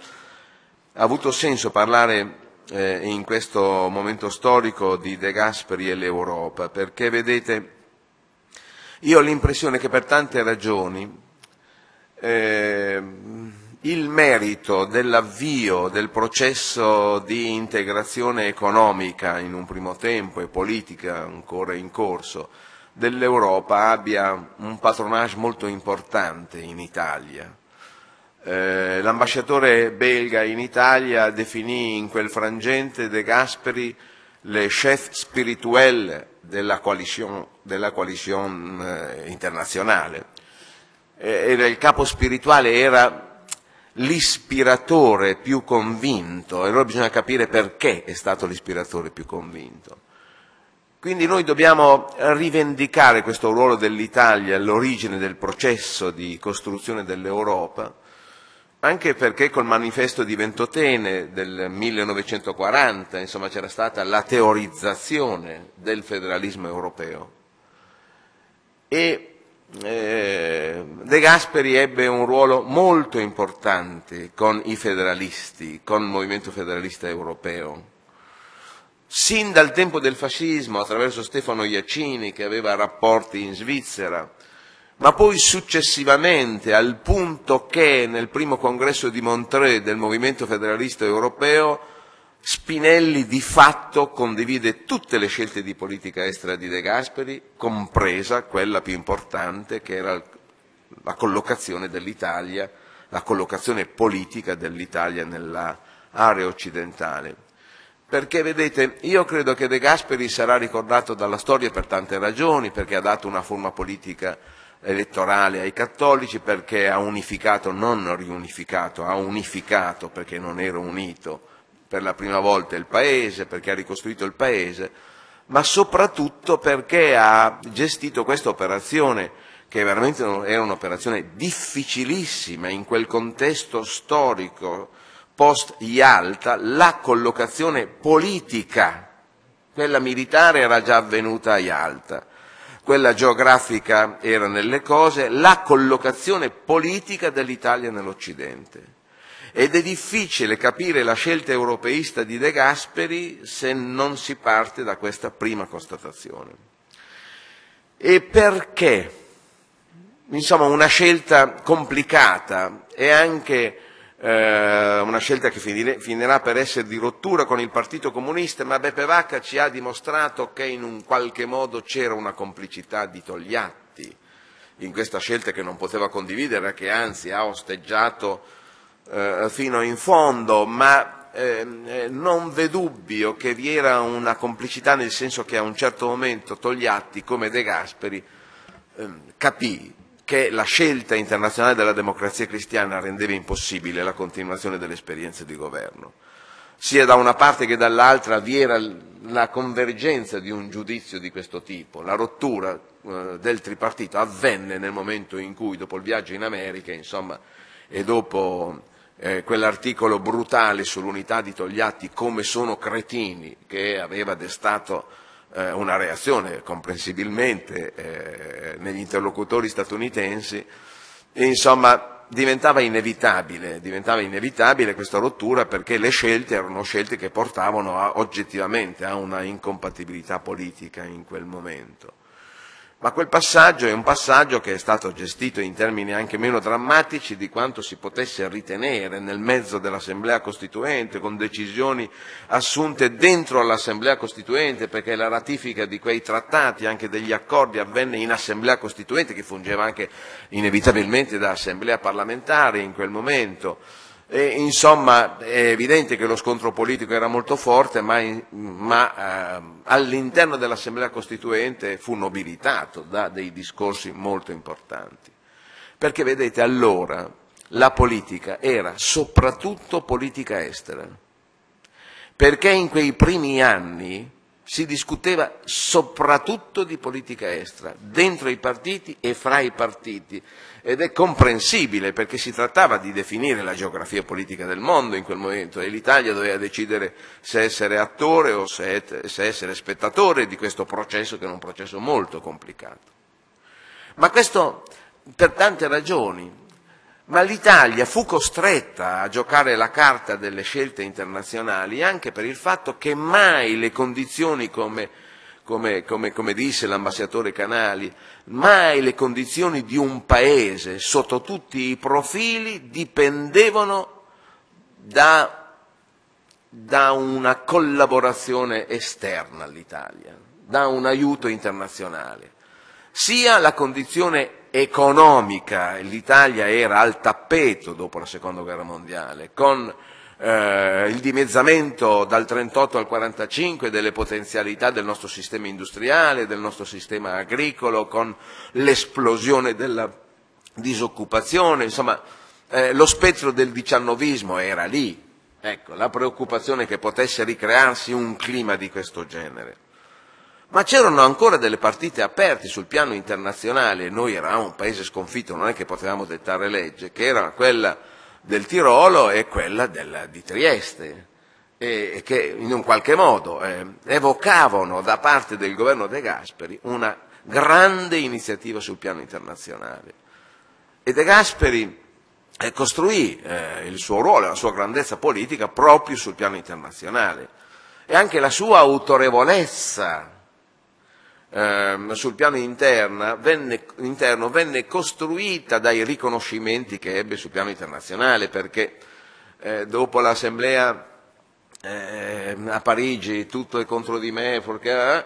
Ha avuto senso parlare eh, in questo momento storico di De Gasperi e l'Europa, perché vedete, io ho l'impressione che per tante ragioni eh, il merito dell'avvio del processo di integrazione economica in un primo tempo e politica ancora in corso dell'Europa abbia un patronage molto importante in Italia. Eh, l'ambasciatore belga in Italia definì in quel frangente De Gasperi le chef spirituelle della coalition, della coalition eh, internazionale. Eh, era il capo spirituale era l'ispiratore più convinto, e allora bisogna capire perché è stato l'ispiratore più convinto. Quindi noi dobbiamo rivendicare questo ruolo dell'Italia all'origine del processo di costruzione dell'Europa, anche perché col manifesto di Ventotene del 1940, insomma, c'era stata la teorizzazione del federalismo europeo e eh, De Gasperi ebbe un ruolo molto importante con i federalisti, con il movimento federalista europeo. Sin dal tempo del fascismo, attraverso Stefano Iacini, che aveva rapporti in Svizzera, ma poi successivamente, al punto che nel primo congresso di Montreux del movimento federalista europeo, Spinelli di fatto condivide tutte le scelte di politica estera di De Gasperi, compresa quella più importante che era la collocazione dell'Italia, la collocazione politica dell'Italia nell'area occidentale. Perché vedete, io credo che De Gasperi sarà ricordato dalla storia per tante ragioni, perché ha dato una forma politica elettorale ai cattolici, perché ha unificato, non riunificato, ha unificato perché non era unito per la prima volta il paese, perché ha ricostruito il paese, ma soprattutto perché ha gestito questa operazione che veramente era un'operazione difficilissima in quel contesto storico post Yalta, la collocazione politica, quella militare era già avvenuta a Yalta, quella geografica era nelle cose, la collocazione politica dell'Italia nell'Occidente. Ed è difficile capire la scelta europeista di De Gasperi se non si parte da questa prima constatazione. E perché? Insomma, una scelta complicata e anche eh, una scelta che finirà per essere di rottura con il Partito Comunista, ma Beppe Vacca ci ha dimostrato che in un qualche modo c'era una complicità di Togliatti in questa scelta che non poteva condividere, che anzi ha osteggiato eh, fino in fondo, ma ehm, eh, non v'è dubbio che vi era una complicità nel senso che a un certo momento Togliatti, come De Gasperi, ehm, capì che la scelta internazionale della democrazia cristiana rendeva impossibile la continuazione delle esperienze di governo. Sia da una parte che dall'altra vi era la convergenza di un giudizio di questo tipo, la rottura eh, del tripartito avvenne nel momento in cui, dopo il viaggio in America, insomma, e dopo eh, quell'articolo brutale sull'unità di Togliatti come sono cretini, che aveva destato eh, una reazione comprensibilmente eh, negli interlocutori statunitensi, e, insomma diventava inevitabile, diventava inevitabile questa rottura perché le scelte erano scelte che portavano a, oggettivamente a una incompatibilità politica in quel momento. Ma quel passaggio è un passaggio che è stato gestito in termini anche meno drammatici di quanto si potesse ritenere nel mezzo dell'Assemblea Costituente, con decisioni assunte dentro all'Assemblea Costituente, perché la ratifica di quei trattati, anche degli accordi, avvenne in Assemblea Costituente, che fungeva anche inevitabilmente da Assemblea parlamentare in quel momento e, insomma, è evidente che lo scontro politico era molto forte, ma, ma eh, all'interno dell'Assemblea Costituente fu nobilitato da dei discorsi molto importanti. Perché vedete, allora la politica era soprattutto politica estera, perché in quei primi anni si discuteva soprattutto di politica estera, dentro i partiti e fra i partiti, ed è comprensibile perché si trattava di definire la geografia politica del mondo in quel momento e l'Italia doveva decidere se essere attore o se, se essere spettatore di questo processo che era un processo molto complicato. Ma questo per tante ragioni, ma l'Italia fu costretta a giocare la carta delle scelte internazionali anche per il fatto che mai le condizioni come come, come, come disse l'ambasciatore Canali, mai le condizioni di un paese sotto tutti i profili dipendevano da, da una collaborazione esterna all'Italia, da un aiuto internazionale. Sia la condizione economica, l'Italia era al tappeto dopo la seconda guerra mondiale, con eh, il dimezzamento dal 38 al 45 delle potenzialità del nostro sistema industriale, del nostro sistema agricolo, con l'esplosione della disoccupazione, insomma eh, lo spettro del diciannovismo era lì, ecco, la preoccupazione che potesse ricrearsi un clima di questo genere ma c'erano ancora delle partite aperte sul piano internazionale, noi eravamo un paese sconfitto, non è che potevamo dettare legge, che era quella del Tirolo e quella della, di Trieste, e, che in un qualche modo eh, evocavano da parte del governo De Gasperi una grande iniziativa sul piano internazionale. E De Gasperi eh, costruì eh, il suo ruolo, la sua grandezza politica proprio sul piano internazionale e anche la sua autorevolezza ehm, sul piano venne, interno venne costruita dai riconoscimenti che ebbe sul piano internazionale, perché eh, dopo l'assemblea eh, a Parigi tutto è contro di me, perché,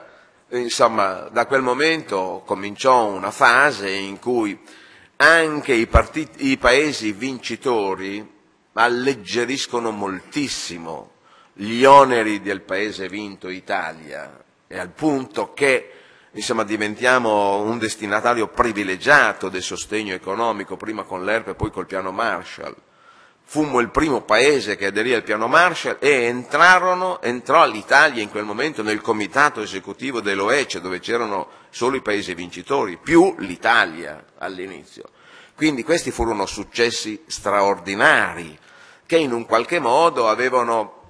eh, insomma da quel momento cominciò una fase in cui anche i, partiti, i paesi vincitori alleggeriscono moltissimo gli oneri del paese vinto Italia, e al punto che insomma, diventiamo un destinatario privilegiato del sostegno economico, prima con l'ERP e poi col piano Marshall. Fummo il primo paese che aderì al piano Marshall e entrarono, entrò l'Italia in quel momento nel comitato esecutivo dell'OECE dove c'erano solo i paesi vincitori, più l'Italia all'inizio. Quindi questi furono successi straordinari che in un qualche modo avevano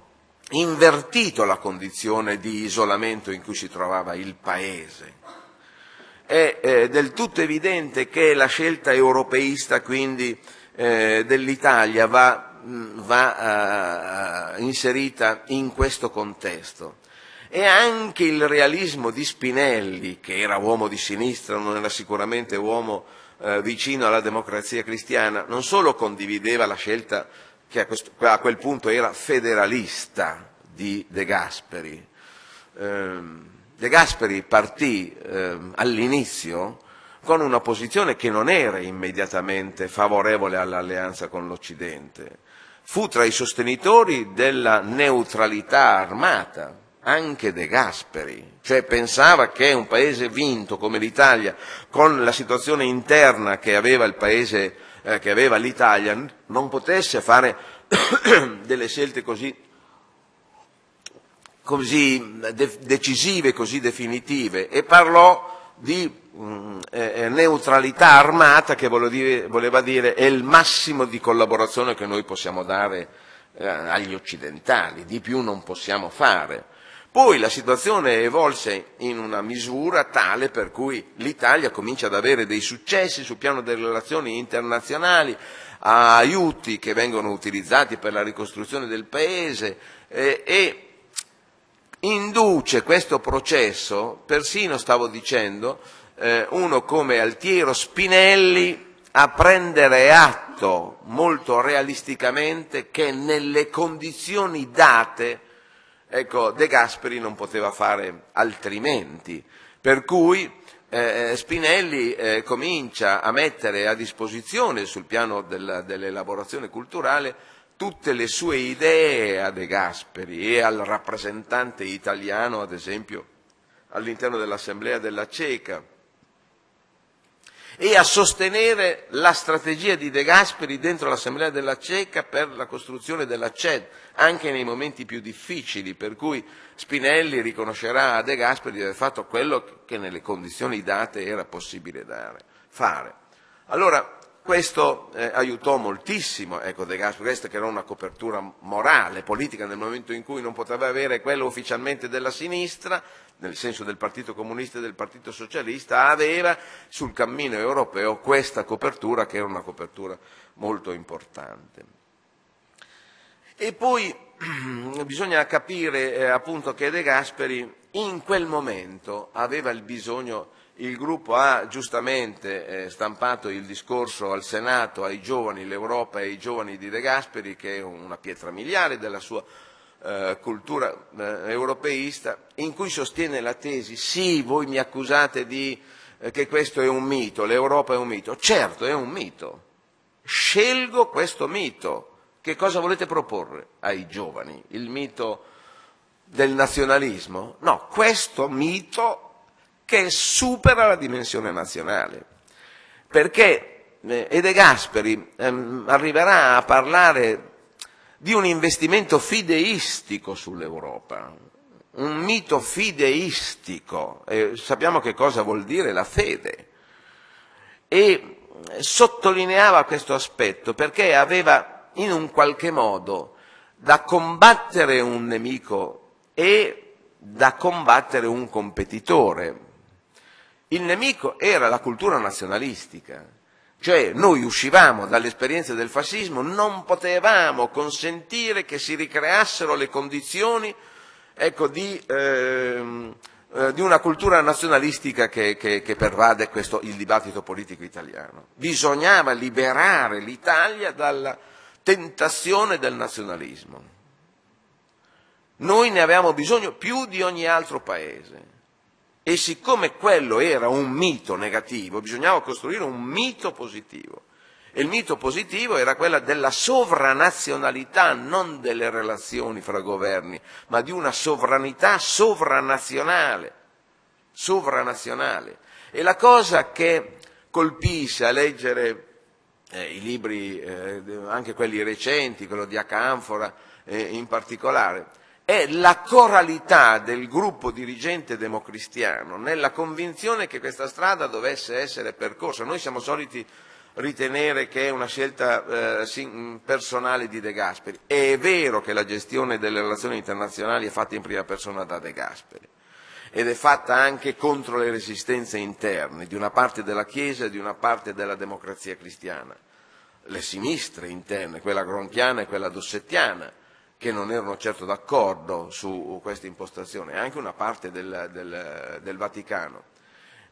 invertito la condizione di isolamento in cui si trovava il Paese. È eh, del tutto evidente che la scelta europeista quindi eh, dell'Italia va, mm, va eh, eh, inserita in questo contesto. E anche il realismo di Spinelli, che era uomo di sinistra, non era sicuramente uomo eh, vicino alla democrazia cristiana, non solo condivideva la scelta che a, questo, a quel punto era federalista di De Gasperi. Ehm, De Gasperi partì ehm, all'inizio con una posizione che non era immediatamente favorevole all'alleanza con l'Occidente. Fu tra i sostenitori della neutralità armata, anche De Gasperi, cioè pensava che un paese vinto come l'Italia, con la situazione interna che aveva il paese eh, che aveva l'Italia non potesse fare delle scelte così, così de decisive, così definitive e parlò di mh, mm, eh, eh, neutralità armata che dire, voleva dire è il massimo di collaborazione che noi possiamo dare eh, agli occidentali, di più non possiamo fare. Poi la situazione evolse in una misura tale per cui l'Italia comincia ad avere dei successi sul piano delle relazioni internazionali, aiuti che vengono utilizzati per la ricostruzione del paese eh, e induce questo processo, persino stavo dicendo, eh, uno come Altiero Spinelli a prendere atto molto realisticamente che nelle condizioni date Ecco, De Gasperi non poteva fare altrimenti, per cui eh, Spinelli eh, comincia a mettere a disposizione sul piano della, dell'elaborazione culturale tutte le sue idee a De Gasperi e al rappresentante italiano, ad esempio, all'interno dell'Assemblea della CECA e a sostenere la strategia di De Gasperi dentro l'Assemblea della CECA per la costruzione della CED, anche nei momenti più difficili, per cui Spinelli riconoscerà a De Gasperi di aver fatto quello che nelle condizioni date era possibile dare, fare. Allora, questo eh, aiutò moltissimo ecco, De Gasperi, questa che era una copertura morale, politica, nel momento in cui non poteva avere quella ufficialmente della sinistra, nel senso del Partito Comunista e del Partito Socialista, aveva sul cammino europeo questa copertura che era una copertura molto importante. E poi bisogna capire eh, appunto che De Gasperi in quel momento aveva il bisogno, il gruppo ha giustamente eh, stampato il discorso al Senato, ai giovani, l'Europa e ai giovani di De Gasperi, che è una pietra miliare della sua eh, cultura eh, europeista, in cui sostiene la tesi sì, voi mi accusate di, eh, che questo è un mito, l'Europa è un mito. Certo, è un mito. Scelgo questo mito. Che cosa volete proporre ai giovani? Il mito del nazionalismo? No, questo mito che supera la dimensione nazionale. Perché Ede eh, Gasperi ehm, arriverà a parlare di un investimento fideistico sull'Europa, un mito fideistico, eh, sappiamo che cosa vuol dire la fede, e sottolineava questo aspetto perché aveva in un qualche modo da combattere un nemico e da combattere un competitore. Il nemico era la cultura nazionalistica, cioè noi uscivamo dall'esperienza del fascismo, non potevamo consentire che si ricreassero le condizioni ecco, di, ehm, eh, di, una cultura nazionalistica che, che, che pervade questo, il dibattito politico italiano. Bisognava liberare l'Italia dalla tentazione del nazionalismo. Noi ne avevamo bisogno più di ogni altro paese. E siccome quello era un mito negativo, bisognava costruire un mito positivo. E il mito positivo era quella della sovranazionalità, non delle relazioni fra governi, ma di una sovranità sovranazionale. Sovranazionale. E la cosa che colpisce a leggere eh, i libri, eh, anche quelli recenti, quello di Acanfora eh, in particolare, è la coralità del gruppo dirigente democristiano nella convinzione che questa strada dovesse essere percorsa. Noi siamo soliti ritenere che è una scelta eh, personale di De Gasperi. È vero che la gestione delle relazioni internazionali è fatta in prima persona da De Gasperi ed è fatta anche contro le resistenze interne di una parte della Chiesa e di una parte della democrazia cristiana, le sinistre interne, quella gronchiana e quella dossettiana che non erano certo d'accordo su questa impostazione, anche una parte del, del, del Vaticano.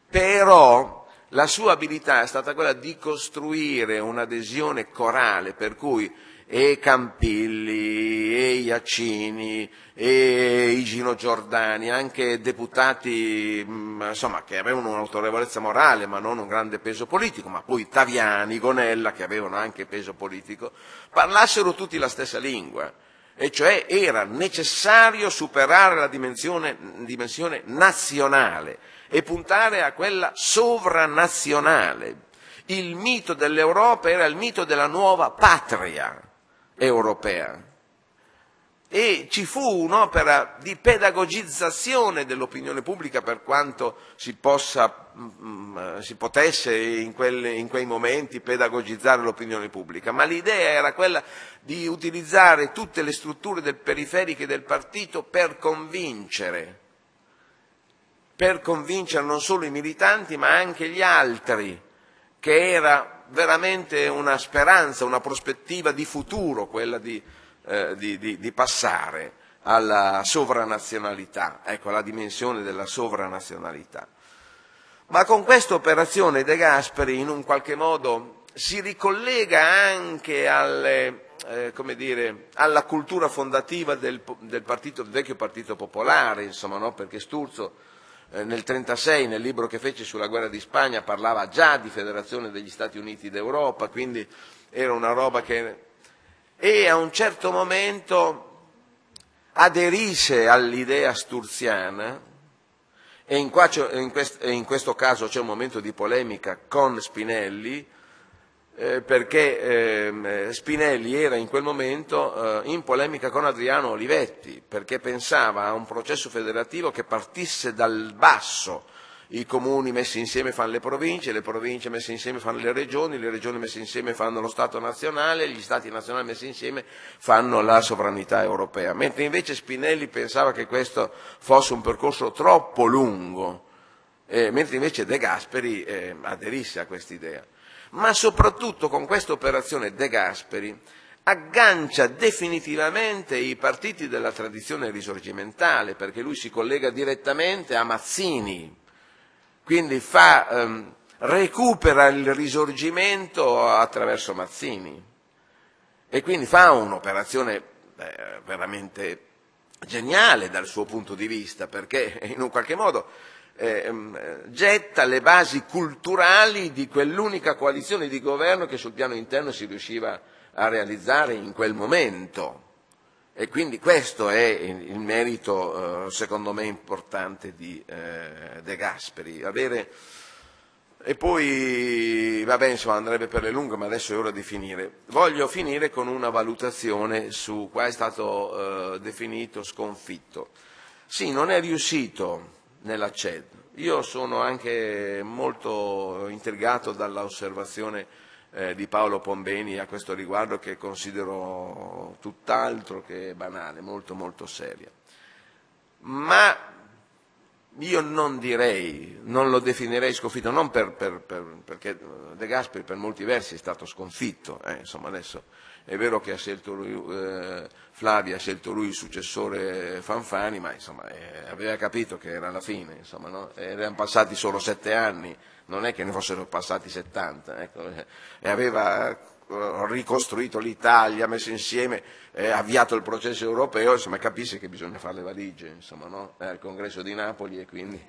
Però la sua abilità è stata quella di costruire un'adesione corale per cui e Campilli, e Iacini, e Gino Giordani, anche deputati mm, insomma, che avevano un'autorevolezza morale ma non un grande peso politico, ma poi Taviani, Gonella, che avevano anche peso politico, parlassero tutti la stessa lingua e cioè era necessario superare la dimensione, dimensione nazionale e puntare a quella sovranazionale. Il mito dell'Europa era il mito della nuova patria europea e ci fu un'opera di pedagogizzazione dell'opinione pubblica per quanto si possa Mm, eh, si potesse in, quel, in, quei momenti pedagogizzare l'opinione pubblica, ma l'idea era quella di utilizzare tutte le strutture del periferiche del partito per convincere, per convincere non solo i militanti ma anche gli altri, che era veramente una speranza, una prospettiva di futuro quella di, eh, di, di, di passare alla sovranazionalità, ecco, alla dimensione della sovranazionalità. Ma con questa operazione De Gasperi in un qualche modo si ricollega anche alle, eh, dire, alla cultura fondativa del, del, partito, del vecchio Partito Popolare, insomma, no? perché Sturzo eh, nel 1936, nel libro che fece sulla guerra di Spagna, parlava già di federazione degli Stati Uniti d'Europa, quindi era una roba che... E a un certo momento aderisce all'idea sturziana, e in, qua, in, quest, in questo caso c'è un momento di polemica con Spinelli, eh, perché eh, Spinelli era in quel momento eh, in polemica con Adriano Olivetti, perché pensava a un processo federativo che partisse dal basso, i comuni messi insieme fanno le province, le province messe insieme fanno le regioni, le regioni messe insieme fanno lo Stato nazionale, gli Stati nazionali messi insieme fanno la sovranità europea, mentre invece Spinelli pensava che questo fosse un percorso troppo lungo, eh, mentre invece De Gasperi eh, aderisse a quest'idea. Ma soprattutto con questa operazione De Gasperi aggancia definitivamente i partiti della tradizione risorgimentale, perché lui si collega direttamente a Mazzini, quindi fa, ehm, recupera il risorgimento attraverso Mazzini e quindi fa un'operazione eh, veramente geniale dal suo punto di vista perché in un qualche modo eh, getta le basi culturali di quell'unica coalizione di governo che sul piano interno si riusciva a realizzare in quel momento. E quindi questo è il merito, eh, secondo me, importante di eh, De Gasperi. Avere... E poi, vabbè, insomma, andrebbe per le lunghe, ma adesso è ora di finire. Voglio finire con una valutazione su qua è stato eh, definito sconfitto. Sì, non è riuscito nella CED. Io sono anche molto intrigato dall'osservazione eh, di Paolo Pombeni a questo riguardo che considero tutt'altro che banale, molto molto seria. Ma io non direi, non lo definirei sconfitto, non per, per, per, perché De Gasperi per molti versi è stato sconfitto, eh, insomma adesso è vero che ha lui, eh, Flavio ha scelto lui il successore Fanfani, ma insomma, eh, aveva capito che era la fine, insomma, no? erano passati solo sette anni non è che ne fossero passati 70, ecco, e aveva eh, ricostruito l'Italia, messo insieme, eh, avviato il processo europeo, insomma capisce che bisogna fare le valigie, insomma, no? al congresso di Napoli e quindi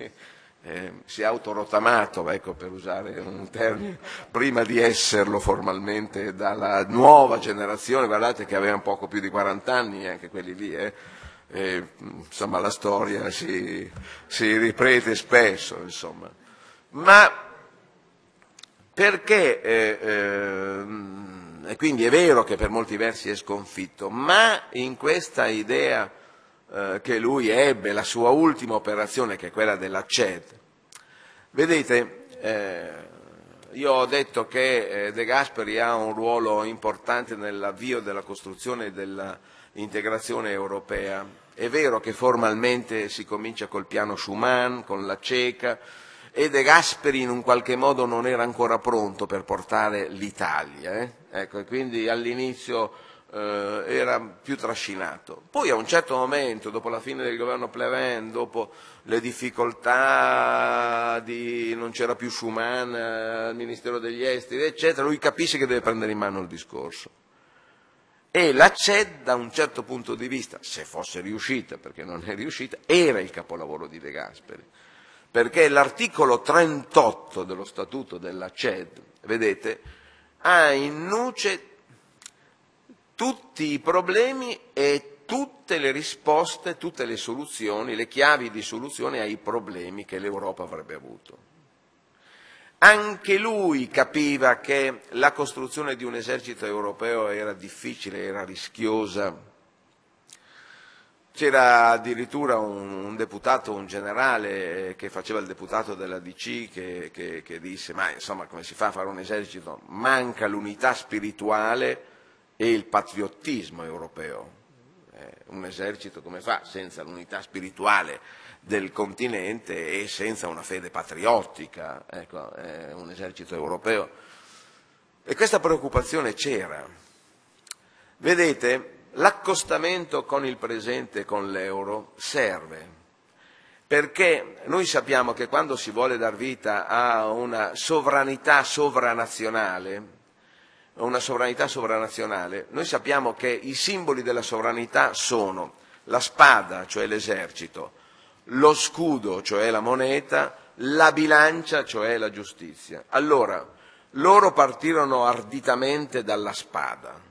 eh, si è autorotamato, ecco, per usare un termine, prima di esserlo formalmente dalla nuova generazione, guardate che avevano poco più di 40 anni eh, anche quelli lì, eh, e, insomma la storia si, si riprete spesso, insomma ma perché, eh, eh, e quindi è vero che per molti versi è sconfitto, ma in questa idea eh, che lui ebbe, la sua ultima operazione che è quella della CED, vedete, eh, io ho detto che eh, De Gasperi ha un ruolo importante nell'avvio della costruzione dell'integrazione europea. È vero che formalmente si comincia col piano Schumann, con la CECA, e De Gasperi in un qualche modo non era ancora pronto per portare l'Italia, eh? ecco, quindi all'inizio eh, era più trascinato. Poi a un certo momento, dopo la fine del governo Pleven, dopo le difficoltà di non c'era più Schumann eh, al Ministero degli Esteri, eccetera, lui capisce che deve prendere in mano il discorso. E la CED, da un certo punto di vista, se fosse riuscita, perché non è riuscita, era il capolavoro di De Gasperi perché l'articolo 38 dello statuto della CED, vedete, ha in nuce tutti i problemi e tutte le risposte, tutte le soluzioni, le chiavi di soluzione ai problemi che l'Europa avrebbe avuto. Anche lui capiva che la costruzione di un esercito europeo era difficile, era rischiosa, c'era addirittura un, un, deputato, un generale eh, che faceva il deputato della DC che, che, che, disse ma insomma come si fa a fare un esercito? Manca l'unità spirituale e il patriottismo europeo. Eh, un esercito come fa senza l'unità spirituale del continente e senza una fede patriottica? Ecco, eh, un esercito europeo. E questa preoccupazione c'era. Vedete, L'accostamento con il presente e con l'euro serve perché noi sappiamo che quando si vuole dar vita a una sovranità sovranazionale, una sovranità sovranazionale, noi sappiamo che i simboli della sovranità sono la spada, cioè l'esercito, lo scudo, cioè la moneta, la bilancia, cioè la giustizia. Allora, loro partirono arditamente dalla spada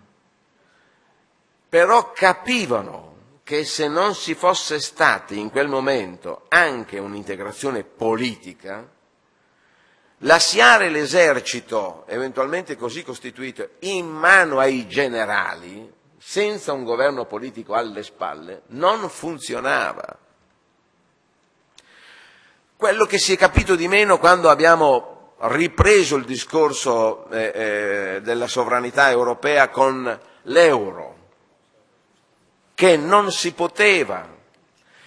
però capivano che se non si fosse stata in quel momento anche un'integrazione politica, lasciare l'esercito, eventualmente così costituito, in mano ai generali, senza un governo politico alle spalle, non funzionava. Quello che si è capito di meno quando abbiamo ripreso il discorso eh, eh, della sovranità europea con l'euro, che non si poteva.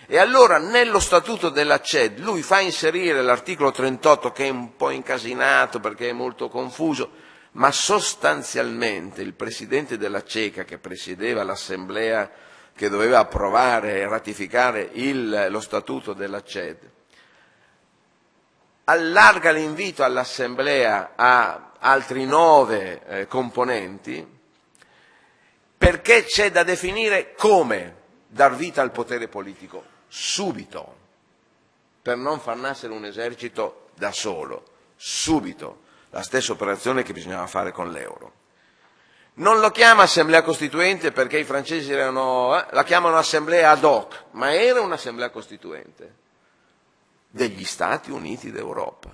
E allora nello statuto della CED lui fa inserire l'articolo 38 che è un po' incasinato perché è molto confuso, ma sostanzialmente il presidente della CECA che presiedeva l'assemblea che doveva approvare e ratificare il, lo statuto della CED, allarga l'invito all'assemblea a altri nove eh, componenti perché c'è da definire come dar vita al potere politico subito, per non far nascere un esercito da solo, subito, la stessa operazione che bisognava fare con l'euro. Non lo chiama assemblea costituente perché i francesi erano, eh, la chiamano assemblea ad hoc, ma era un'assemblea costituente degli Stati Uniti d'Europa.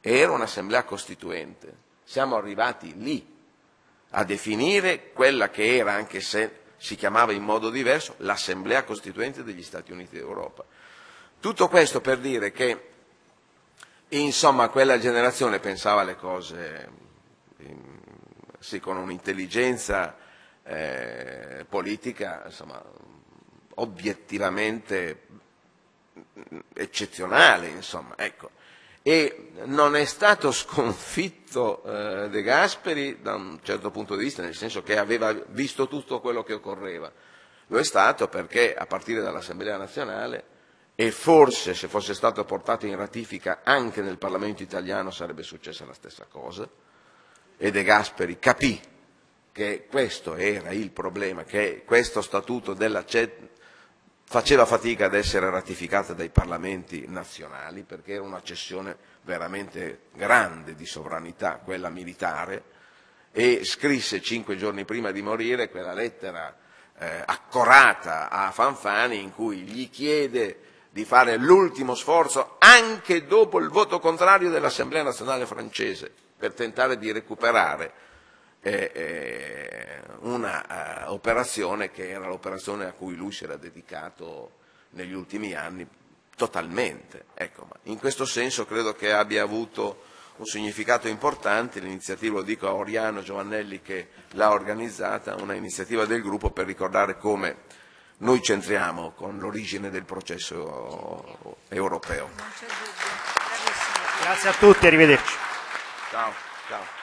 Era un'assemblea costituente. Siamo arrivati lì a definire quella che era, anche se si chiamava in modo diverso, l'Assemblea Costituente degli Stati Uniti d'Europa. Tutto questo per dire che, insomma, quella generazione pensava le cose sì, con un'intelligenza eh, politica insomma, obiettivamente mm, eccezionale. Insomma. Ecco e non è stato sconfitto eh, De Gasperi da un certo punto di vista, nel senso che aveva visto tutto quello che occorreva. Lo è stato perché a partire dall'Assemblea nazionale e forse se fosse stato portato in ratifica anche nel Parlamento italiano sarebbe successa la stessa cosa e De Gasperi capì che questo era il problema, che questo statuto della CET faceva fatica ad essere ratificata dai parlamenti nazionali perché era una cessione veramente grande di sovranità, quella militare, e scrisse cinque giorni prima di morire quella lettera eh, accorata a Fanfani in cui gli chiede di fare l'ultimo sforzo anche dopo il voto contrario dell'Assemblea nazionale francese per tentare di recuperare eh, una uh, operazione che era l'operazione a cui lui si era dedicato negli ultimi anni totalmente. Ecco, in questo senso credo che abbia avuto un significato importante l'iniziativa, lo dico a Oriano Giovannelli che l'ha organizzata, una iniziativa del gruppo per ricordare come noi centriamo con l'origine del processo europeo. Grazie a tutti, arrivederci. Ciao, ciao.